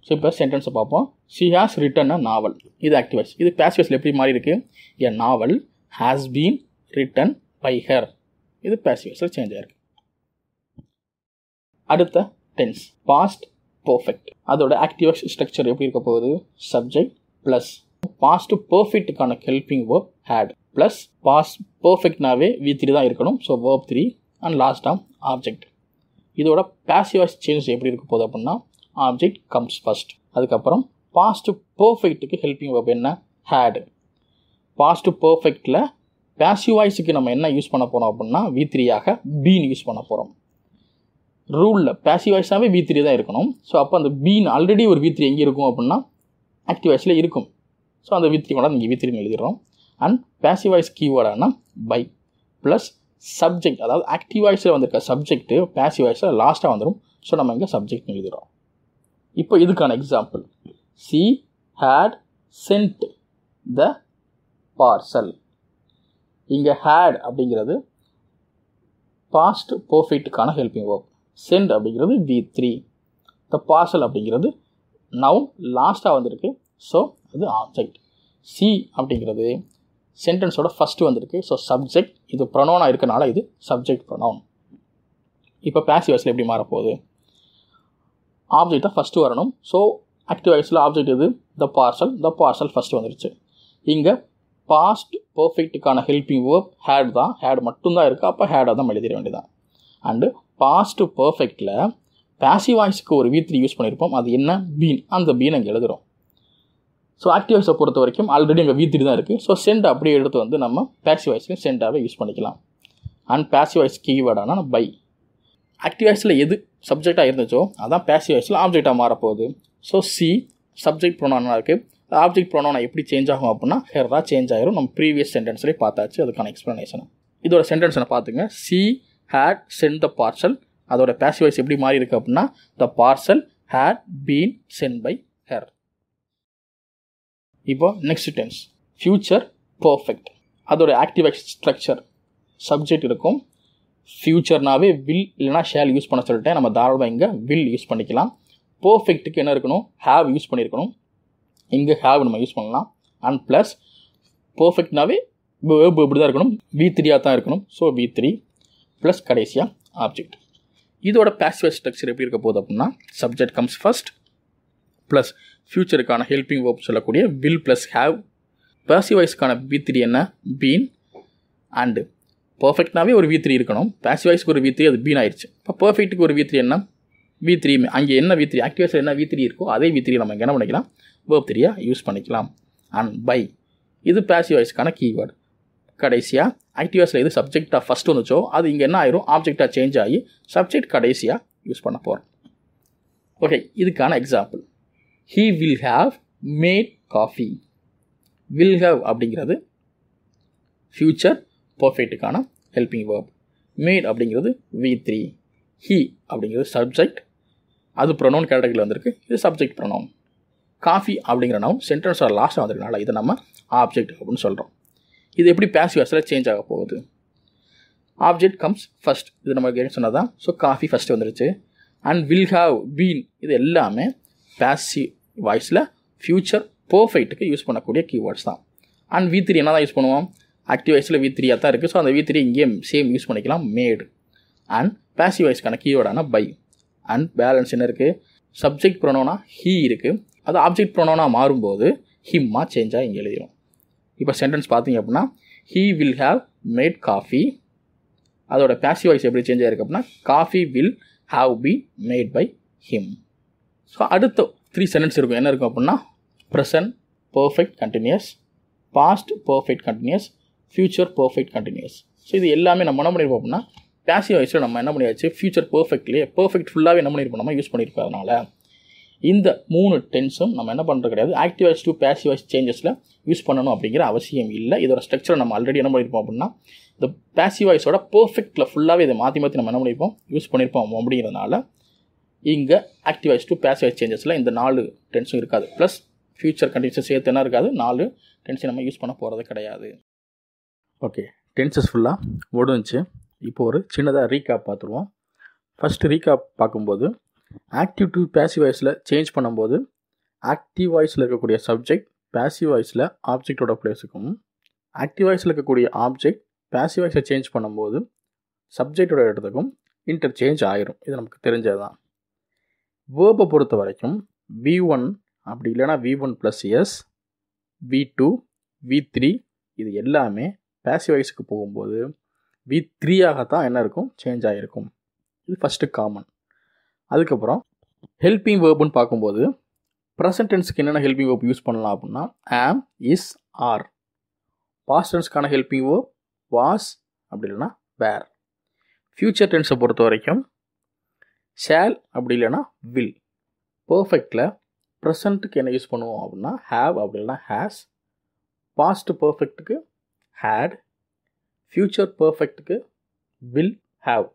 ஸோ இப்போ சென்டென்ஸை பார்ப்போம் she has written a novel இது ஆக்டிவைஸ் இது பேசிவஸில் எப்படி மாறி இருக்குது an novel has been written by her இது பேசிவ்ஸில் சேஞ்ச் ஆயிருக்கு அடுத்த டென்ஸ் பாஸ்ட் பர்ஃபெக்ட் அதோட ஆக்டிவ் ஸ்ட்ரக்சர் எப்படி இருக்க போகுது சப்ஜெக்ட் ப்ளஸ் பாஸ்ட் பர்ஃபெக்ட்டுக்கான helping verb had plus past பர்ஃபெக்ட்னாவே வி த்ரீ தான் இருக்கணும் ஸோ வேர்ப் த்ரீ அண்ட் லாஸ்டாக ஆப்ஜெக்ட் இதோட பேசிவாய்ஸ் சேஞ்ச் எப்படி இருக்க போகுது அப்படின்னா ஆப்ஜெக்ட் கம்ஸ் ஃபஸ்ட் அதுக்கப்புறம் பாஸ்ட் பர்ஃபெக்ட்டுக்கு ஹெல்பிங் வேர்ப் என்ன ஹேடு பாஸ்ட் பர்ஃபெக்டில் வாய்ஸுக்கு நம்ம என்ன யூஸ் பண்ண போகிறோம் அப்படின்னா வி த்ரீயாக பீன் யூஸ் பண்ண போகிறோம் ரூலில் வாய்ஸாகவே வி த்ரீ தான் இருக்கணும் ஸோ அப்போ அந்த பீன் ஆல்ரெடி ஒரு வி த்ரீ எங்கே இருக்கும் அப்படின்னா ஆக்டிவ் வாய்ஸில் இருக்கும் ஸோ அந்த வி த்ரீ கூட நீங்கள் வி த்ரீன்னு எழுதிடுறோம் அண்ட் பேசிவ் வாய்ஸ் கீவேர்டானா பை ப்ளஸ் சப்ஜெக்ட் அதாவது ஆக்டிவ் வாய்ஸில் வந்திருக்க சப்ஜெக்ட்டு பேசிவ் வாய்ஸில் லாஸ்ட்டாக வந்துடும் ஸோ நம்ம இங்கே சப்ஜெக்ட் எழுதிடுறோம் இப்போ இதுக்கான example she had sent the parcel இங்கே ஹேட் அப்படிங்கிறது பாஸ்ட் பர்ஃபெக்ட்டுக்கான ஹெல்பிங் வேர்ப் சென்ட் அப்படிங்கிறது வி த்ரீ த பார்சல் அப்படிங்கிறது நவுன் லாஸ்ட்டாக வந்திருக்கு ஸோ அது ஆப்ஜெக்ட் சி அப்படிங்கிறது சென்டென்ஸோட ஃபஸ்ட்டு வந்திருக்கு ஸோ சப்ஜெக்ட் இது ப்ரொனோனாக இருக்கனால இது சப்ஜெக்ட் ப்ரொனோன் இப்போ பேசி வயசில் எப்படி மாறப்போகுது தான் ஃபஸ்ட்டு வரணும் ஸோ ஆக்டிவ் வயசில் ஆப்ஜெக்ட் இது the parcel the parcel first வந்துருச்சு இங்கே பாஸ்ட் பர்ஃபெக்ட்டுக்கான ஹெல்பிங் வேர்ப் ஹேட் தான் ஹேட் மட்டும்தான் இருக்குது அப்போ ஹேடாக தான் எழுதிட வேண்டியதான் அண்டு பாஸ்ட் பர்ஃபெக்டில் பேசிவ் வாய்ஸ்க்கு ஒரு வி யூஸ் பண்ணியிருப்போம் அது என்ன பீன் அந்த பீன் அங்கே எழுதுகிறோம் ஸோ ஆக்டிவ் வாய்ஸை பொறுத்த வரைக்கும் ஆல்ரெடி அங்கே வி தான் இருக்குது ஸோ சென்ட் அப்படியே எடுத்து வந்து நம்ம பேசிவ் வாய்ஸ்க்கு சென்டாகவே யூஸ் பண்ணிக்கலாம் அண்ட் பேசிவ் வாய்ஸ் கீவேர்டான பை ஆக்டிவ் வாய்ஸில் எது சப்ஜெக்டாக இருந்துச்சோ அதான் பேசிவ் வாய்ஸில் ஆப்ஜெக்டாக மாறப்போகுது ஸோ சி சப்ஜெக்ட் ப்ரொனானாக இருக்குது ஆப்ஜெக்ட் ப்ரொனவுன் எப்படி சேஞ்ச் ஆகும் அப்படின்னா ஹேர் தான் சேஞ்ச் ஆகிரும் நம்ம ப்ரீவியஸ் சென்டென்ஸ்லேயே பார்த்தாச்சு அதுக்கான எக்ஸ்ப்ளனேஷன் இதோட சென்டென்ஸ் நான் பார்த்துங்க she had sent the parcel அதோட பேசிவைஸ் எப்படி மாறி இருக்குது அப்படின்னா the parcel had been sent by her இப்போ நெக்ஸ்ட் டென்ஸ் ஃப்யூச்சர் பர்ஃபெக்ட் அதோட ஆக்டிவ் ஸ்ட்ரக்சர் சப்ஜெக்ட் இருக்கும் ஃப்யூச்சர்னாவே வில் இல்லைனா ஷேல் யூஸ் பண்ண சொல்லிட்டேன் நம்ம தாராளமாக இங்கே வில் யூஸ் பண்ணிக்கலாம் பர்ஃபெக்ட்டுக்கு என்ன இருக்கணும் ஹாவ் யூஸ் பண்ணியிருக்கணும் இங்கே ஹேவ் நம்ம யூஸ் பண்ணலாம் அண்ட் ப்ளஸ் பர்ஃபெக்ட்னாவே வேர்பு இப்படி தான் இருக்கணும் வி த்ரீயாக தான் இருக்கணும் ஸோ வி த்ரீ ப்ளஸ் கடைசியாக ஆப்ஜெக்ட் இதோட பேசிவ் ஸ்ட்ரக்சர் எப்படி இருக்க போகுது அப்படின்னா சப்ஜெக்ட் கம்ஸ் ஃபஸ்ட் ப்ளஸ் ஃப்யூச்சருக்கான ஹெல்பிங் ஓப் சொல்லக்கூடிய வில் ப்ளஸ் ஹேவ் பேசிவைஸ்க்கான வி த்ரீ என்ன பீன் அண்டு பர்ஃபெக்ட்னாவே ஒரு வி த்ரீ இருக்கணும் பேசிவைஸ்க்கு ஒரு வி த்ரீ அது பீன் ஆயிடுச்சு இப்போ பர்ஃபெக்ட்டுக்கு ஒரு வி த்ரீ என்ன வி த்ரீ அங்கே என்ன வி த்ரீ ஆக்டிவேஷன் என்ன வி த்ரீ இருக்கோ அதே வி த்ரீ நம்ம என்ன பண்ணிக்கலாம் வேர்ப் த்ரீயா யூஸ் பண்ணிக்கலாம் அண்ட் பை இது பேசிவ் வாய்ஸ்க்கான கீவேர்டு கடைசியாக ஆக்டிவாஸில் எது சப்ஜெக்டாக ஃபஸ்ட் வந்துச்சோ அது இங்கே என்ன ஆயிரும் ஆப்ஜெக்டாக சேஞ்ச் ஆகி சப்ஜெக்ட் கடைசியாக யூஸ் பண்ண போகிறோம் ஓகே இதுக்கான example he will have made coffee will have அப்படிங்கிறது ஃப்யூச்சர் பர்ஃபெக்ட்டுக்கான ஹெல்பிங் வேர்ப் மேட் அப்படிங்கிறது வி த்ரீ ஹீ அப்படிங்கிறது சப்ஜெக்ட் அது ப்ரொனவுன் கேட்டகரியில் வந்திருக்கு இது சப்ஜெக்ட் ப்ரொனவுன் காஃபி அப்படிங்கிற நவுன் சென்டென்ஸோட ஆர் லாஸ்ட் வந்ததுனால இதை நம்ம ஆப்ஜெக்ட் அப்படின்னு சொல்கிறோம் இது எப்படி பேசிவ் வர்ஸில் சேஞ்ச் ஆக போகுது ஆப்ஜெக்ட் கம்ஸ் ஃபஸ்ட் இது நம்ம கேட்டு சொன்னால் தான் ஸோ காஃபி ஃபஸ்ட்டு வந்துருச்சு அண்ட் வில் ஹாவ் பீன் இது எல்லாமே பேசி வாய்ஸில் ஃப்யூச்சர் பர்ஃபெக்ட்டுக்கு யூஸ் பண்ணக்கூடிய கீவேர்ட்ஸ் தான் அண்ட் வி த்ரீ என்ன தான் யூஸ் பண்ணுவோம் ஆக்டிவ் வாய்ஸில் வி த்ரீயாக தான் இருக்குது ஸோ அந்த வி த்ரீ இங்கேயும் சேம் யூஸ் பண்ணிக்கலாம் மேடு அண்ட் பேசி வாய்ஸ்க்கான கீவேர்டான பை அண்ட் பேலன்ஸ் என்ன இருக்குது சப்ஜெக்ட் பண்ணோன்னா ஹீ இருக்குது அது ஆப்ஜெக்ட் ப்ரொனோனாக மாறும்போது ஹிம்மா சேஞ்சாக இங்கே எழுதிடும் இப்போ சென்டென்ஸ் பார்த்தீங்க அப்படின்னா he will have made coffee அதோட பேசிவ் வாய்ஸ் எப்படி சேஞ்ச் ஆயிருக்கு அப்படின்னா coffee will have be made by him so அடுத்த த்ரீ சென்டென்ஸ் இருக்கும் என்ன இருக்கும் அப்படின்னா present perfect continuous past perfect continuous future perfect continuous so இது எல்லாமே நம்ம என்ன பண்ணியிருப்போம் அப்படின்னா பேசிவ் வாய்ஸில் நம்ம என்ன பண்ணியாச்சு ஃபியூச்சர் பர்ஃபெக்ட்லேயே பர்ஃபெக்ட் ஃபுல்லாகவே என்ன பண்ணியிருப்போம் நம்ம யூஸ் பண்ணியிருப்போம் அதனால் இந்த மூணு டென்ஸும் நம்ம என்ன பண்ணுறது கிடையாது active voice to passive voice சேஞ்சஸில் யூஸ் பண்ணணும் அப்படிங்கிற அவசியம் இல்லை இதோட ஸ்ட்ரக்சரை நம்ம ஆல்ரெடி என்ன பண்ணியிருப்போம் அப்படின்னா இந்த பேசிவ் வாய்ஸோட பர்ஃபெக்டில் ஃபுல்லாகவே இதை மாற்றி மாற்றி நம்ம என்ன பண்ணியிருப்போம் யூஸ் பண்ணியிருப்போம் அப்படிங்கிறதுனால இங்கே active voice to passive voice சேஞ்சஸில் இந்த நாலு டென்ஸும் இருக்காது ப்ளஸ் ஃபியூச்சர் கண்டிஷன் சேர்த்து என்ன இருக்காது நாலு டென்ஸை நம்ம யூஸ் பண்ண போகிறது கிடையாது ஓகே டென்சஸ் ஃபுல்லாக ஒடுஞ்சு இப்போ ஒரு சின்னதாக ரீகாப் பார்த்துருவோம் ஃபஸ்ட்டு ரீகாப் பார்க்கும்போது ஆக்டிவ் டு பேசிவ் வாய்ஸில் சேஞ்ச் பண்ணும்போது ஆக்டிவ் வாய்ஸில் இருக்கக்கூடிய சப்ஜெக்ட் பேசிவ் வாய்ஸில் ஆப்ஜெக்டோட பிளேஸுக்கும் ஆக்டிவ் வாய்ஸில் இருக்கக்கூடிய ஆப்ஜெக்ட் பேசிவ் வாய்ஸை சேஞ்ச் பண்ணும்போது சப்ஜெக்டோட இடத்துக்கும் இன்டர் சேஞ்ச் ஆயிரும் இது நமக்கு தெரிஞ்சது தான் வேர்பை பொறுத்த வரைக்கும் வி ஒன் அப்படி இல்லைன்னா V one plus S V two V three இது எல்லாமே பேசிவ் வாய்ஸுக்கு போகும்போது வி த்ரீயாகத்தான் என்ன இருக்கும் சேஞ்ச் ஆகிருக்கும் இது ஃபஸ்ட்டு காமன் அதுக்கப்புறம் ஹெல்பிங் வேர்புன்னு பார்க்கும்போது ப்ரெசன்ட் என்னென்ன ஹெல்பிங் வேர்ப் யூஸ் பண்ணலாம் அப்படின்னா ஆம் இஸ் ஆர் பாஸ்ட் டென்ஸ்க்கான ஹெல்பிங் வேர்ப் வாஸ் அப்படி இல்லைன்னா வேர் ஃப்யூச்சர் டென்ஸை பொறுத்த வரைக்கும் ஷேல் அப்படி இல்லைன்னா வில் பர்ஃபெக்டில் ப்ரெசண்ட்டுக்கு என்ன யூஸ் பண்ணுவோம் அப்படின்னா ஹாவ் அப்படி இல்லைன்னா ஹேஸ் பாஸ்ட் பர்ஃபெக்ட்டுக்கு ஹேட் ஃப்யூச்சர் பர்ஃபெக்ட்டுக்கு வில் ஹாவ்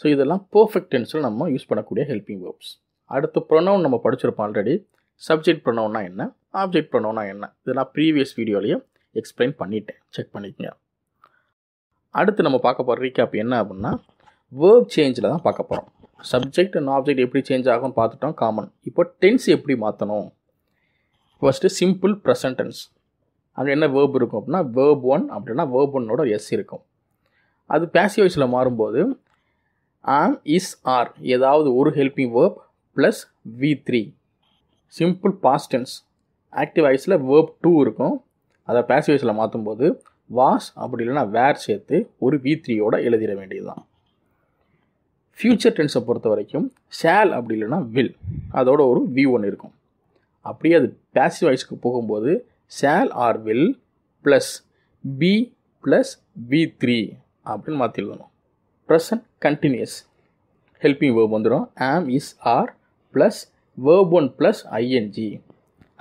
ஸோ இதெல்லாம் பர்ஃபெக்ட் டென்ஸில் நம்ம யூஸ் பண்ணக்கூடிய ஹெல்பிங் வேர்ப்ஸ் அடுத்து ப்ரொனவுன் நம்ம படிச்சிருப்போம் ஆல்ரெடி சப்ஜெக்ட் ப்ரொனவுனா என்ன ஆப்ஜெக்ட் ப்ரொனவுனா என்ன இதெல்லாம் ப்ரீவியஸ் வீடியோலையும் எக்ஸ்பிளைன் பண்ணிட்டேன் செக் பண்ணிக்கங்க அடுத்து நம்ம பார்க்க போகிற ரீகேப் என்ன அப்படின்னா வேர்ப் சேஞ்சில் தான் பார்க்க போகிறோம் சப்ஜெக்ட் அண்ட் ஆப்ஜெக்ட் எப்படி சேஞ்ச் ஆகும் பார்த்துட்டோம் காமன் இப்போ டென்ஸ் எப்படி மாற்றணும் ஃபஸ்ட்டு சிம்பிள் ப்ரெசன்டென்ஸ் டென்ஸ் அங்கே என்ன வேர்ப் இருக்கும் அப்படின்னா வேர்ப் ஒன் அப்படின்னா வேர்ப் ஒன்னோட எஸ் இருக்கும் அது பேசிவைஸில் மாறும்போது ஆம் இஸ் ஆர் ஏதாவது ஒரு helping verb plus V three simple past tense active ஐஸில் வேர்ப் டூ இருக்கும் அதை பேசிவேஸில் மாற்றும்போது வாஸ் அப்படி இல்லைன்னா வேர் சேர்த்து ஒரு வி த்ரீயோடு எழுதிட வேண்டியதுதான் ஃப்யூச்சர் டென்ஸை பொறுத்த வரைக்கும் ஷேல் அப்படி இல்லைன்னா வில் அதோட ஒரு வி ஒன்று இருக்கும் அப்படியே அது பேசிவ் ஐஸ்க்கு போகும்போது shall or will plus be plus V three அப்படின்னு மாற்றி எழுதணும் ப்ரெசன்ட் கண்டினியூஸ் ஹெல்பிங் வேர்ப் வந்துடும் am is are plus verb one plus I N G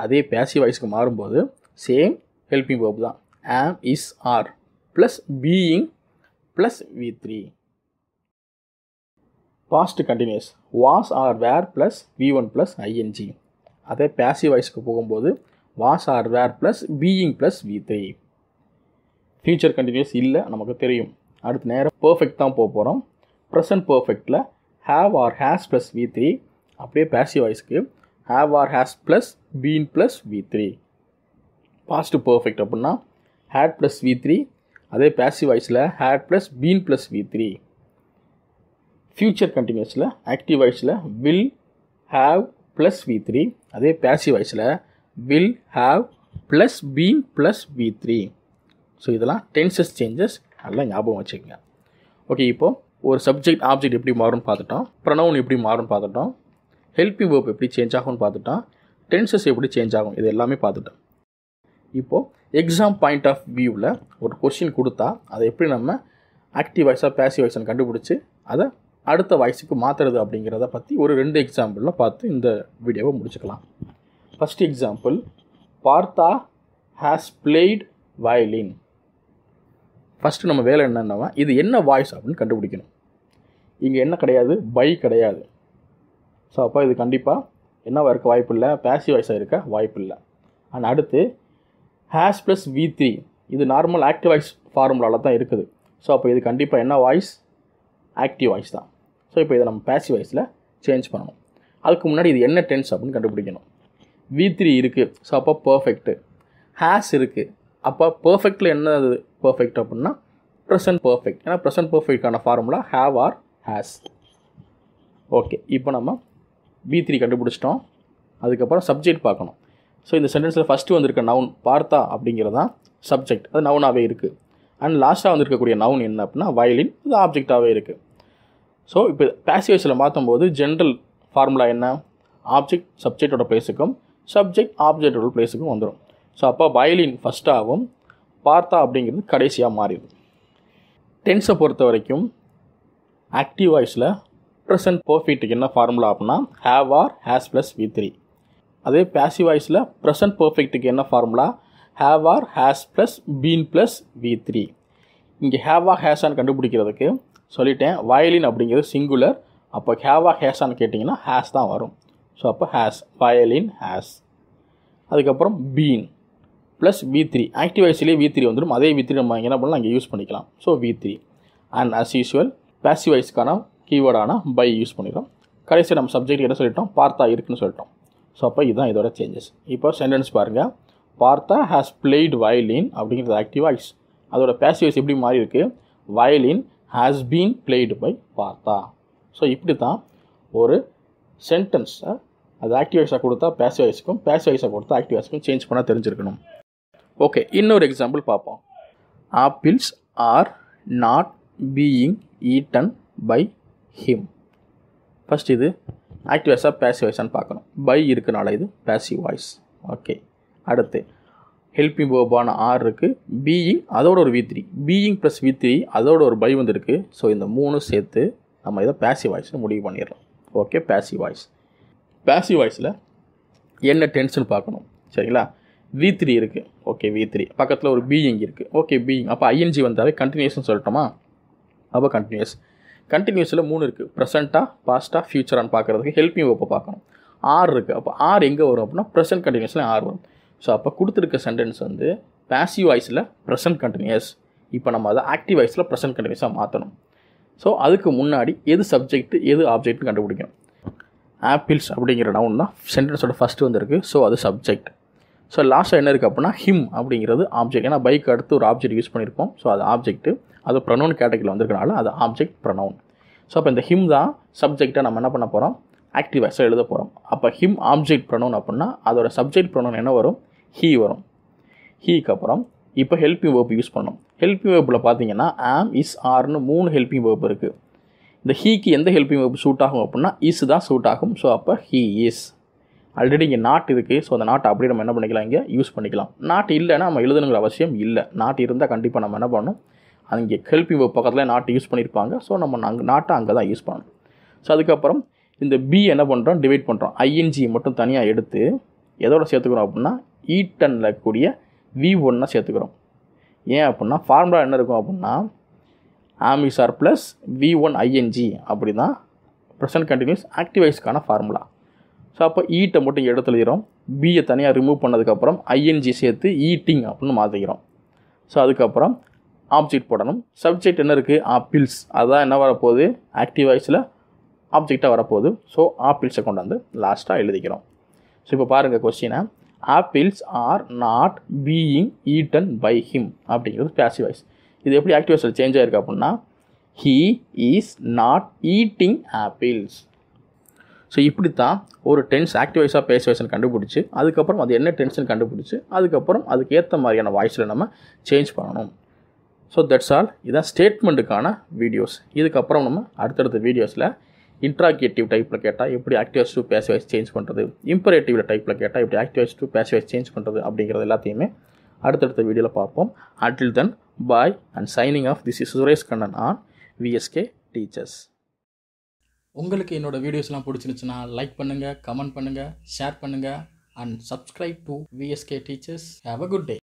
அதே பேசிவ் வாய்ஸ்க்கு மாறும்போது சேம் ஹெல்பிங் வேர்ப் தான் am is are plus being plus V three past continuous was or were plus V one plus I N G அதே passive வாய்ஸ்க்கு போகும்போது was or were plus being plus V three future continuous இல்லை நமக்கு தெரியும் அடுத்து நேரம் perfect தான் போக போகிறோம் ப்ரெசன்ட் பர்ஃபெக்டில் have or has plus V three அப்படியே பேசிவ் வாய்ஸ்க்கு have or has plus been plus V three past perfect அப்படின்னா ஹேட் ப்ளஸ் வி த்ரீ அதே பேசிவ் வாய்ஸில் had plus been plus V three future கண்டினியூஸில் ஆக்டிவ் வாய்ஸில் will have plus V three அதே passive வாய்ஸில் will have plus been plus V three so இதெல்லாம் tenses changes நல்லா ஞாபகம் வச்சுக்கோங்க ஓகே இப்போது ஒரு சப்ஜெக்ட் ஆப்ஜெக்ட் எப்படி மாறும்னு பார்த்துட்டோம் ப்ரனவுன் எப்படி மாறும்னு பார்த்துட்டோம் ஹெல்பிங் வேர்ப் எப்படி சேஞ்ச் ஆகும்னு பார்த்துட்டோம் டென்சஸ் எப்படி சேஞ்ச் ஆகும் இது எல்லாமே பார்த்துட்டோம் இப்போது எக்ஸாம் பாயிண்ட் ஆஃப் வியூவில் ஒரு கொஷின் கொடுத்தா அதை எப்படி நம்ம ஆக்டிவ் வாய்ஸாக பேசிவ் வாய்ஸ்னு கண்டுபிடிச்சி அதை அடுத்த வாய்ஸுக்கு மாற்றுறது அப்படிங்கிறத பற்றி ஒரு ரெண்டு எக்ஸாம்பிளில் பார்த்து இந்த வீடியோவை முடிச்சுக்கலாம் ஃபஸ்ட் எக்ஸாம்பிள் பார்த்தா ஹாஸ் பிளேய்டு வயலின் ஃபஸ்ட்டு நம்ம வேலை என்னென்னவா இது என்ன வாய்ஸ் அப்படின்னு கண்டுபிடிக்கணும் இங்கே என்ன கிடையாது பை கிடையாது ஸோ அப்போ இது கண்டிப்பாக என்னவாக இருக்க வாய்ப்பு இல்லை பேசி வாய்ஸாக இருக்க வாய்ப்பு இல்லை அண்ட் அடுத்து ஹேஷ் ப்ளஸ் வி த்ரீ இது நார்மல் ஆக்டிவ் வாய்ஸ் ஃபார்முலாவில் தான் இருக்குது ஸோ அப்போ இது கண்டிப்பாக என்ன வாய்ஸ் ஆக்டிவ் வாய்ஸ் தான் ஸோ இப்போ இதை நம்ம பேசி வாய்ஸில் சேஞ்ச் பண்ணணும் அதுக்கு முன்னாடி இது என்ன டென்ஸ் அப்படின்னு கண்டுபிடிக்கணும் வி த்ரீ இருக்குது ஸோ அப்போ பர்ஃபெக்ட்டு ஹேஸ் இருக்குது அப்போ பர்ஃபெக்டில் என்ன அது பர்ஃபெக்ட் அப்படின்னா ப்ரெசன்ட் பர்ஃபெக்ட் ஏன்னா ப்ரெசன்ட் பர்ஃபெக்டான formula have or has okay இப்போ நம்ம பி த்ரீ கண்டுபிடிச்சிட்டோம் அதுக்கப்புறம் சப்ஜெக்ட் பார்க்கணும் ஸோ இந்த சென்டென்ஸில் ஃபஸ்ட்டு வந்திருக்க நவுன் பார்த்தா அப்படிங்கிறது தான் சப்ஜெக்ட் அது நவுனாகவே இருக்குது அண்ட் லாஸ்ட்டாக வந்திருக்கக்கூடிய நவுன் என்ன அப்படின்னா வயலின் இது ஆப்ஜெக்டாகவே இருக்குது ஸோ இப்போ பேசிவேஸில் போது ஜென்ரல் ஃபார்முலா என்ன ஆப்ஜெக்ட் சப்ஜெக்டோட பிளேஸுக்கும் சப்ஜெக்ட் ஆப்ஜெக்டோட பிளேஸுக்கும் வந்துடும் ஸோ அப்போ வயலின் ஃபஸ்ட்டாகவும் பார்த்தா அப்படிங்கிறது கடைசியாக மாறிடும் டென்ஸை பொறுத்த வரைக்கும் ஆக்டிவ் வாய்ஸில் ப்ரெசன்ட் பர்ஃபெக்ட்டுக்கு என்ன ஃபார்முலா அப்படின்னா have or has plus V three அதே பேசிவ் வாய்ஸில் ப்ரெசன்ட் பர்ஃபெக்ட்டுக்கு என்ன formula have or has plus been plus V three இங்கே ஹேவ் ஆர் ஹேஸான்னு கண்டுபிடிக்கிறதுக்கு சொல்லிட்டேன் வயலின் அப்படிங்கிறது சிங்குலர் அப்போ ஹேவ் ஆர் ஹேஸான்னு கேட்டிங்கன்னா ஹேஸ் தான் வரும் ஸோ அப்போ ஹேஸ் வயலின் ஹேஸ் அதுக்கப்புறம் been plus V three active V three வந்துடும் அதே வி த்ரீ நம்ம என்ன பண்ணலாம் அங்கே யூஸ் பண்ணிக்கலாம் so V three and as usual passive ஐஸ்க்கான கீவேர்டான பை யூஸ் பண்ணிடும் கடைசியாக நம்ம சப்ஜெக்ட் என்ன சொல்லிட்டோம் பார்த்தா இருக்குன்னு சொல்லிட்டோம் ஸோ அப்போ இதுதான் இதோட சேஞ்சஸ் இப்போ சென்டென்ஸ் பாருங்கள் பார்த்தா ஹாஸ் பிளேய்டு வயலின் அப்படிங்கிறது ஆக்டிவ் ஐஸ் அதோட பேசிவ்ஸ் எப்படி மாறி இருக்குது violin has been played by பார்த்தா ஸோ இப்படி தான் ஒரு சென்டென்ஸை அது ஆக்டிவ் ஐஸாக கொடுத்தா பேசிவ் பேசிவைஸாக கொடுத்தா ஆக்டிவ் ஐஸுக்கும் சேஞ்ச் பண்ணால் தெரிஞ்சிருக்கணும் ஓகே இன்னொரு எக்ஸாம்பிள் பார்ப்போம் apples are not being eaten by him first இது ஆக்டிவ் வாய்ஸாக பேசிவ் வாய்ஸான்னு பார்க்கணும் பை இருக்கனால இது பேசிவ் வாய்ஸ் ஓகே அடுத்து ஹெல்பிங் போபான ஆர் இருக்குது பீயிங் அதோட ஒரு V three being plus V three அதோட ஒரு பை வந்துருக்கு ஸோ இந்த மூணும் சேர்த்து நம்ம இதை பேசிவ் வாய்ஸ்னு முடிவு பண்ணிடலாம் ஓகே பேசிவ் வாய்ஸ் பேசிவ் வாய்ஸில் என்ன டென்ஷன் பார்க்கணும் சரிங்களா வி த்ரீ இருக்குது ஓகே வி த்ரீ பக்கத்தில் ஒரு பீயிங் இருக்குது ஓகே பீயிங் அப்போ ஐஎன்ஜி வந்தாலே கண்டினியூஸ்னு சொல்லிட்டோமா அப்போ கண்டினியூஸ் கண்டினியூஸில் மூணு இருக்குது ப்ரெசண்ட்டாக பாஸ்ட்டாக ஃப்யூச்சரானு பார்க்குறதுக்கு ஹெல்ப்பிங் இப்போ பார்க்கணும் ஆர் இருக்குது அப்போ ஆர் எங்கே வரும் அப்படின்னா ப்ரெசன்ட் கண்டினியூஸில் ஆர் வரும் ஸோ அப்போ கொடுத்துருக்க சென்டென்ஸ் வந்து பேசிவ் வாய்ஸில் ப்ரெசன்ட் கண்டினியூஸ் இப்போ நம்ம அதை ஆக்டிவ் வாய்ஸில் ப்ரெசன்ட் கண்டினியூஸாக மாற்றணும் ஸோ அதுக்கு முன்னாடி எது சப்ஜெக்ட் எது ஆப்ஜெக்ட்னு கண்டுபிடிக்கணும் ஆப்பிள்ஸ் அப்படிங்கிற நவுன் தான் சென்டென்ஸோட ஃபஸ்ட்டு வந்திருக்கு ஸோ அது சப்ஜெக்ட் ஸோ லாஸ்ட்டாக என்ன இருக்குது அப்படின்னா ஹிம் அப்படிங்கிறது ஆப்ஜெக்ட் ஏன்னா பைக் அடுத்து ஒரு ஆப்ஜெக்ட் யூஸ் பண்ணியிருப்போம் ஸோ அது ஆப்ஜெக்ட்டு அது ப்ரனவுன் கேட்டகரியில் வந்திருக்கனால அது ஆப்ஜெக்ட் ப்ரனவுன் ஸோ அப்போ இந்த ஹிம் தான் சப்ஜெக்டாக நம்ம என்ன பண்ண போகிறோம் ஆக்டிவ் ஆக்டிவாக எழுத போகிறோம் அப்போ ஹிம் ஆப்ஜெக்ட் ப்ரனவுன் அப்படின்னா அதோட சப்ஜெக்ட் ப்ரனவுன் என்ன வரும் ஹீ வரும் ஹீக்கு அப்புறம் இப்போ ஹெல்பிங் வேர்ப் யூஸ் பண்ணோம் ஹெல்பிங் வேர்ப்பில் பார்த்தீங்கன்னா ஆம் இஸ் ஆர்னு மூணு ஹெல்பிங் வேர்ப் இருக்குது இந்த ஹீக்கு எந்த ஹெல்பிங் வேர்ப் சூட் ஆகும் அப்படின்னா இஸ் தான் சூட் ஆகும் ஸோ அப்போ ஹீ இஸ் ஆல்ரெடி இங்கே நாட் இருக்குது ஸோ அந்த நாட்டை அப்படியே நம்ம என்ன பண்ணிக்கலாம் இங்கே யூஸ் பண்ணிக்கலாம் நாட் இல்லைன்னா நம்ம எழுதணுங்கிற அவசியம் இல்லை நாட் இருந்தால் கண்டிப்பாக நம்ம என்ன பண்ணணும் அங்கே ஹெல்ப் பக்கத்தில் நாட்டு யூஸ் பண்ணியிருப்பாங்க ஸோ நம்ம நாங்கள் நாட்டை அங்கே தான் யூஸ் பண்ணணும் ஸோ அதுக்கப்புறம் இந்த பி என்ன பண்ணுறோம் டிவைட் பண்ணுறோம் ஐஎன்ஜி மட்டும் தனியாக எடுத்து எதோட சேர்த்துக்கிறோம் அப்படின்னா ஈட்டனில் கூடிய வி ஒன்னாக சேர்த்துக்கிறோம் ஏன் அப்படின்னா ஃபார்முலா என்ன இருக்கும் அப்படின்னா am is are plus V one I N G அப்படி தான் ப்ரெசன்ட் கண்டினியூஸ் ஆக்டிவைஸ்க்கான ஃபார்முலா ஸோ அப்போ ஈட்டை e மட்டும் எடுத்துலையிறோம் பியை தனியாக ரிமூவ் பண்ணதுக்கப்புறம் ஐஎன்ஜி சேர்த்து ஈட்டிங் அப்படின்னு மாற்றிக்கிறோம் ஸோ அதுக்கப்புறம் ஆப்ஜெக்ட் போடணும் சப்ஜெக்ட் என்ன இருக்குது ஆப்பிள்ஸ் அதான் என்ன வரப்போகுது ஆக்டிவ் வாய்ஸில் ஆப்ஜெக்டாக வரப்போகுது ஸோ ஆப்பிள்ஸை கொண்டாந்து லாஸ்ட்டாக எழுதிக்கிறோம் ஸோ இப்போ பாருங்கள் கொஸ்டினை apples are not being eaten by him அப்படிங்கிறது பேசிவ் வாய்ஸ் இது எப்படி ஆக்டிவ் வாய்ஸில் சேஞ்ச் ஆகிருக்கு அப்படின்னா he is not eating apples so இப்படி தான் ஒரு டென்ஸ் ஆக்டிவைஸாக பேஸ் வைஸ்னு கண்டுபிடிச்சி அதுக்கப்புறம் அது என்ன டென்ஷன் கண்டுபிடிச்சி அதுக்கப்புறம் அதுக்கேற்ற மாதிரியான வாய்ஸில் நம்ம சேஞ்ச் பண்ணணும் ஸோ தட்ஸ் ஆல் இதான் ஸ்டேட்மெண்ட்டுக்கான வீடியோஸ் இதுக்கப்புறம் நம்ம அடுத்தடுத்த வீடியோஸில் இன்ட்ராகேட்டிவ் டைப்பில் கேட்டால் எப்படி active voice to passive voice change பண்ணுறது இம்பரேட்டிவ் டைப்பில் கேட்டால் எப்படி active voice to passive voice change பண்ணுறது அப்படிங்கிறது எல்லாத்தையுமே அடுத்தடுத்த வீடியோவில் பார்ப்போம் until then bye and signing off this is Suresh Kannan on VSK teachers உங்களுக்கு என்னோடய வீடியோஸ்லாம் பிடிச்சிருந்துச்சுன்னா லைக் பண்ணுங்கள் கமெண்ட் பண்ணுங்கள் ஷேர் பண்ணுங்கள் and subscribe to VSK teachers have a good day